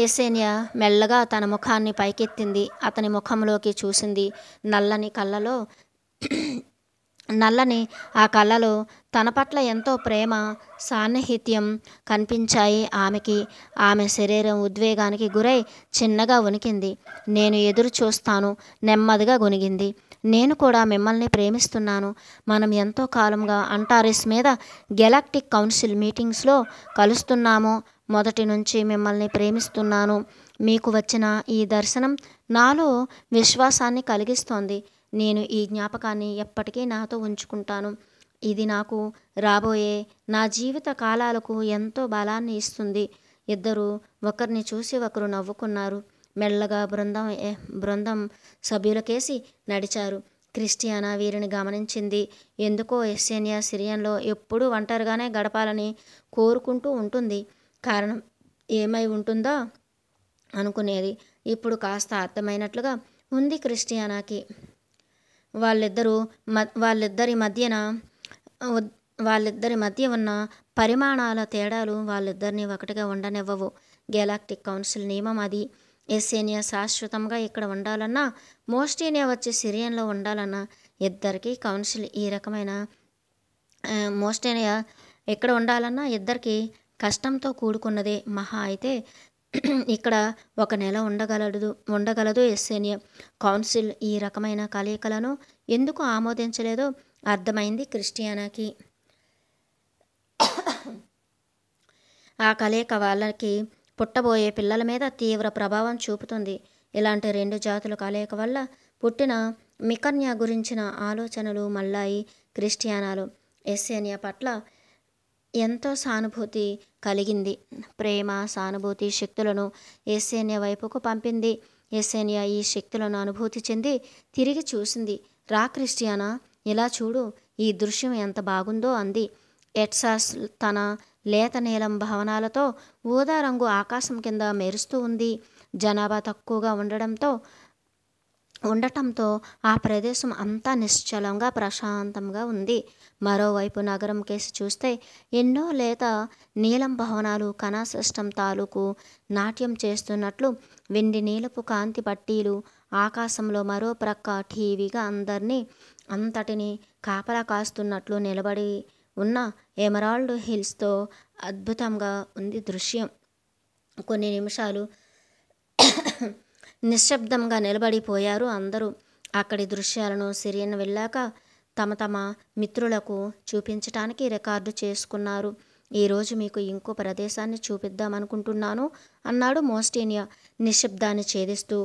ఏసేన్య మెల్లగా తన ముఖాన్ని పైకెత్తింది అతని ముఖంలోకి చూసింది నల్లని కళ్ళలో నల్లని ఆ కళ్ళలో తన పట్ల ఎంతో ప్రేమ సాన్నిహిత్యం కనిపించాయి ఆమెకి ఆమె శరీరం ఉద్వేగానికి గురై చిన్నగా ఉనికింది నేను ఎదురు చూస్తాను నెమ్మదిగా గునిగింది నేను కూడా మిమ్మల్ని ప్రేమిస్తున్నాను మనం ఎంతో కాలంగా అంటారిస్ మీద గెలాక్టిక్ కౌన్సిల్ మీటింగ్స్లో కలుస్తున్నాము మొదటి నుంచి మిమ్మల్ని ప్రేమిస్తున్నాను మీకు వచ్చిన ఈ దర్శనం నాలో విశ్వాసాన్ని కలిగిస్తోంది నేను ఈ జ్ఞాపకాన్ని ఎప్పటికీ నాతో ఉంచుకుంటాను ఇది నాకు రాబోయే నా జీవిత కాలాలకు ఎంతో బలాన్ని ఇస్తుంది ఇద్దరు ఒకరిని చూసి ఒకరు నవ్వుకున్నారు మెల్లగా బృందం బృందం సభ్యులకేసి నడిచారు క్రిస్టియానా వీరిని గమనించింది ఎందుకో ఎస్సేనియా సిరియన్లో ఎప్పుడూ ఒంటరిగానే గడపాలని కోరుకుంటూ ఉంటుంది కారణం ఏమై ఉంటుందో అనుకునేది ఇప్పుడు కాస్త అర్థమైనట్లుగా ఉంది క్రిస్టియానాకి వాళ్ళిద్దరూ మ వాళ్ళిద్దరి మధ్యన వాళ్ళిద్దరి మధ్య ఉన్న పరిమాణాల తేడాలు వాళ్ళిద్దరిని ఒకటిగా ఉండనివ్వవు గెలాక్టిక్ కౌన్సిల్ నియమం అది ఎస్సేనియా శాశ్వతంగా ఇక్కడ ఉండాలన్నా మోస్టీనియా వచ్చి సిరియన్లో ఉండాలన్నా ఇద్దరికీ కౌన్సిల్ ఈ రకమైన మోస్టీనియా ఎక్కడ ఉండాలన్నా ఇద్దరికి కష్టంతో కూడుకున్నదే మహా అయితే ఇక్కడ ఒక నెల ఉండగలదు ఉండగలదు ఎస్సేనియా కౌన్సిల్ ఈ రకమైన కలయికలను ఎందుకు ఆమోదించలేదో అర్థమైంది క్రిస్టియానాకి ఆ కలయిక వాళ్ళకి పుట్టబోయే పిల్లల మీద తీవ్ర ప్రభావం చూపుతుంది ఇలాంటి రెండు జాతుల కలయిక వల్ల పుట్టిన మికన్య గురించిన ఆలోచనలు మల్లాయి క్రిస్టియానాలు ఎస్సేనియా పట్ల ఎంతో సానుభూతి కలిగింది ప్రేమ సానుభూతి శక్తులను ఎస్సేనియా వైపుకు పంపింది ఎస్సేనియా ఈ శక్తులను అనుభూతి చెంది తిరిగి చూసింది రా క్రిస్టియానా ఇలా చూడు ఈ దృశ్యం ఎంత బాగుందో అంది ఎట్సాస్ తన లేత నీలం భవనాలతో ఊదా రంగు ఆకాశం కింద మెరుస్తూ ఉంది జనాభా తక్కువగా ఉండడంతో ఉండటంతో ఆ ప్రదేశం అంతా నిశ్చలంగా ప్రశాంతంగా ఉంది మరోవైపు నగరం కేసి చూస్తే ఎన్నో లేత నీలం భవనాలు కణాశిష్టం తాలూకు నాట్యం చేస్తున్నట్లు వెండి నీలపు కాంతి పట్టీలు ఆకాశంలో మరో ప్రక్క టీవీగా అందరినీ అంతటిని కాపలా కాస్తున్నట్లు నిలబడి ఉన్న ఎమరాల్డ్ హిల్స్తో అద్భుతంగా ఉంది దృశ్యం కొన్ని నిమిషాలు నిశ్శబ్దంగా నిలబడిపోయారు అందరూ అక్కడి దృశ్యాలను సిరియన్ వెళ్ళాక తమ తమ మిత్రులకు చూపించటానికి రికార్డు చేసుకున్నారు ఈరోజు మీకు ఇంకో ప్రదేశాన్ని చూపిద్దామనుకుంటున్నాను అన్నాడు మోస్టేనియా నిశ్శబ్దాన్ని ఛేదిస్తూ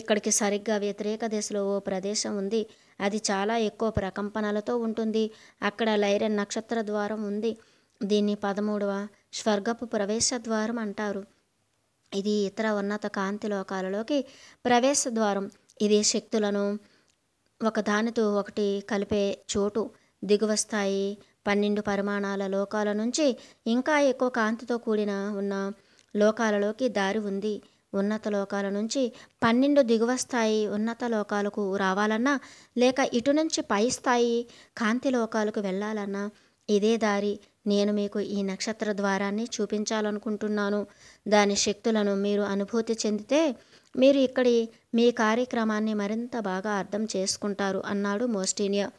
ఇక్కడికి సరిగ్గా వ్యతిరేక దిశలో ఓ ప్రదేశం ఉంది అది చాలా ఎక్కువ ప్రకంపనలతో ఉంటుంది అక్కడ లైరన్ నక్షత్ర ద్వారం ఉంది దీన్ని పదమూడవ స్వర్గపు ప్రవేశ ద్వారం అంటారు ఇది ఇతర ఉన్నత కాంతి లోకాలలోకి ప్రవేశ ద్వారం ఇది శక్తులను ఒకదానితో ఒకటి కలిపే చోటు దిగువ స్థాయి పన్నెండు పరిమాణాల లోకాల నుంచి ఇంకా ఎక్కువ కాంతితో కూడిన ఉన్న లోకాలలోకి దారి ఉంది ఉన్నత లోకాల నుంచి పన్నెండు దిగువ స్థాయి ఉన్నత లోకాలకు రావాలన్నా లేక ఇటు నుంచి పై స్థాయి కాంతి లోకాలకు వెళ్ళాలన్నా ఇదే దారి నేను మీకు ఈ నక్షత్ర ద్వారాన్ని చూపించాలనుకుంటున్నాను దాని శక్తులను మీరు అనుభూతి చెందితే మీరు ఇక్కడి మీ కార్యక్రమాన్ని మరింత బాగా అర్థం చేసుకుంటారు అన్నాడు మోస్టీనియా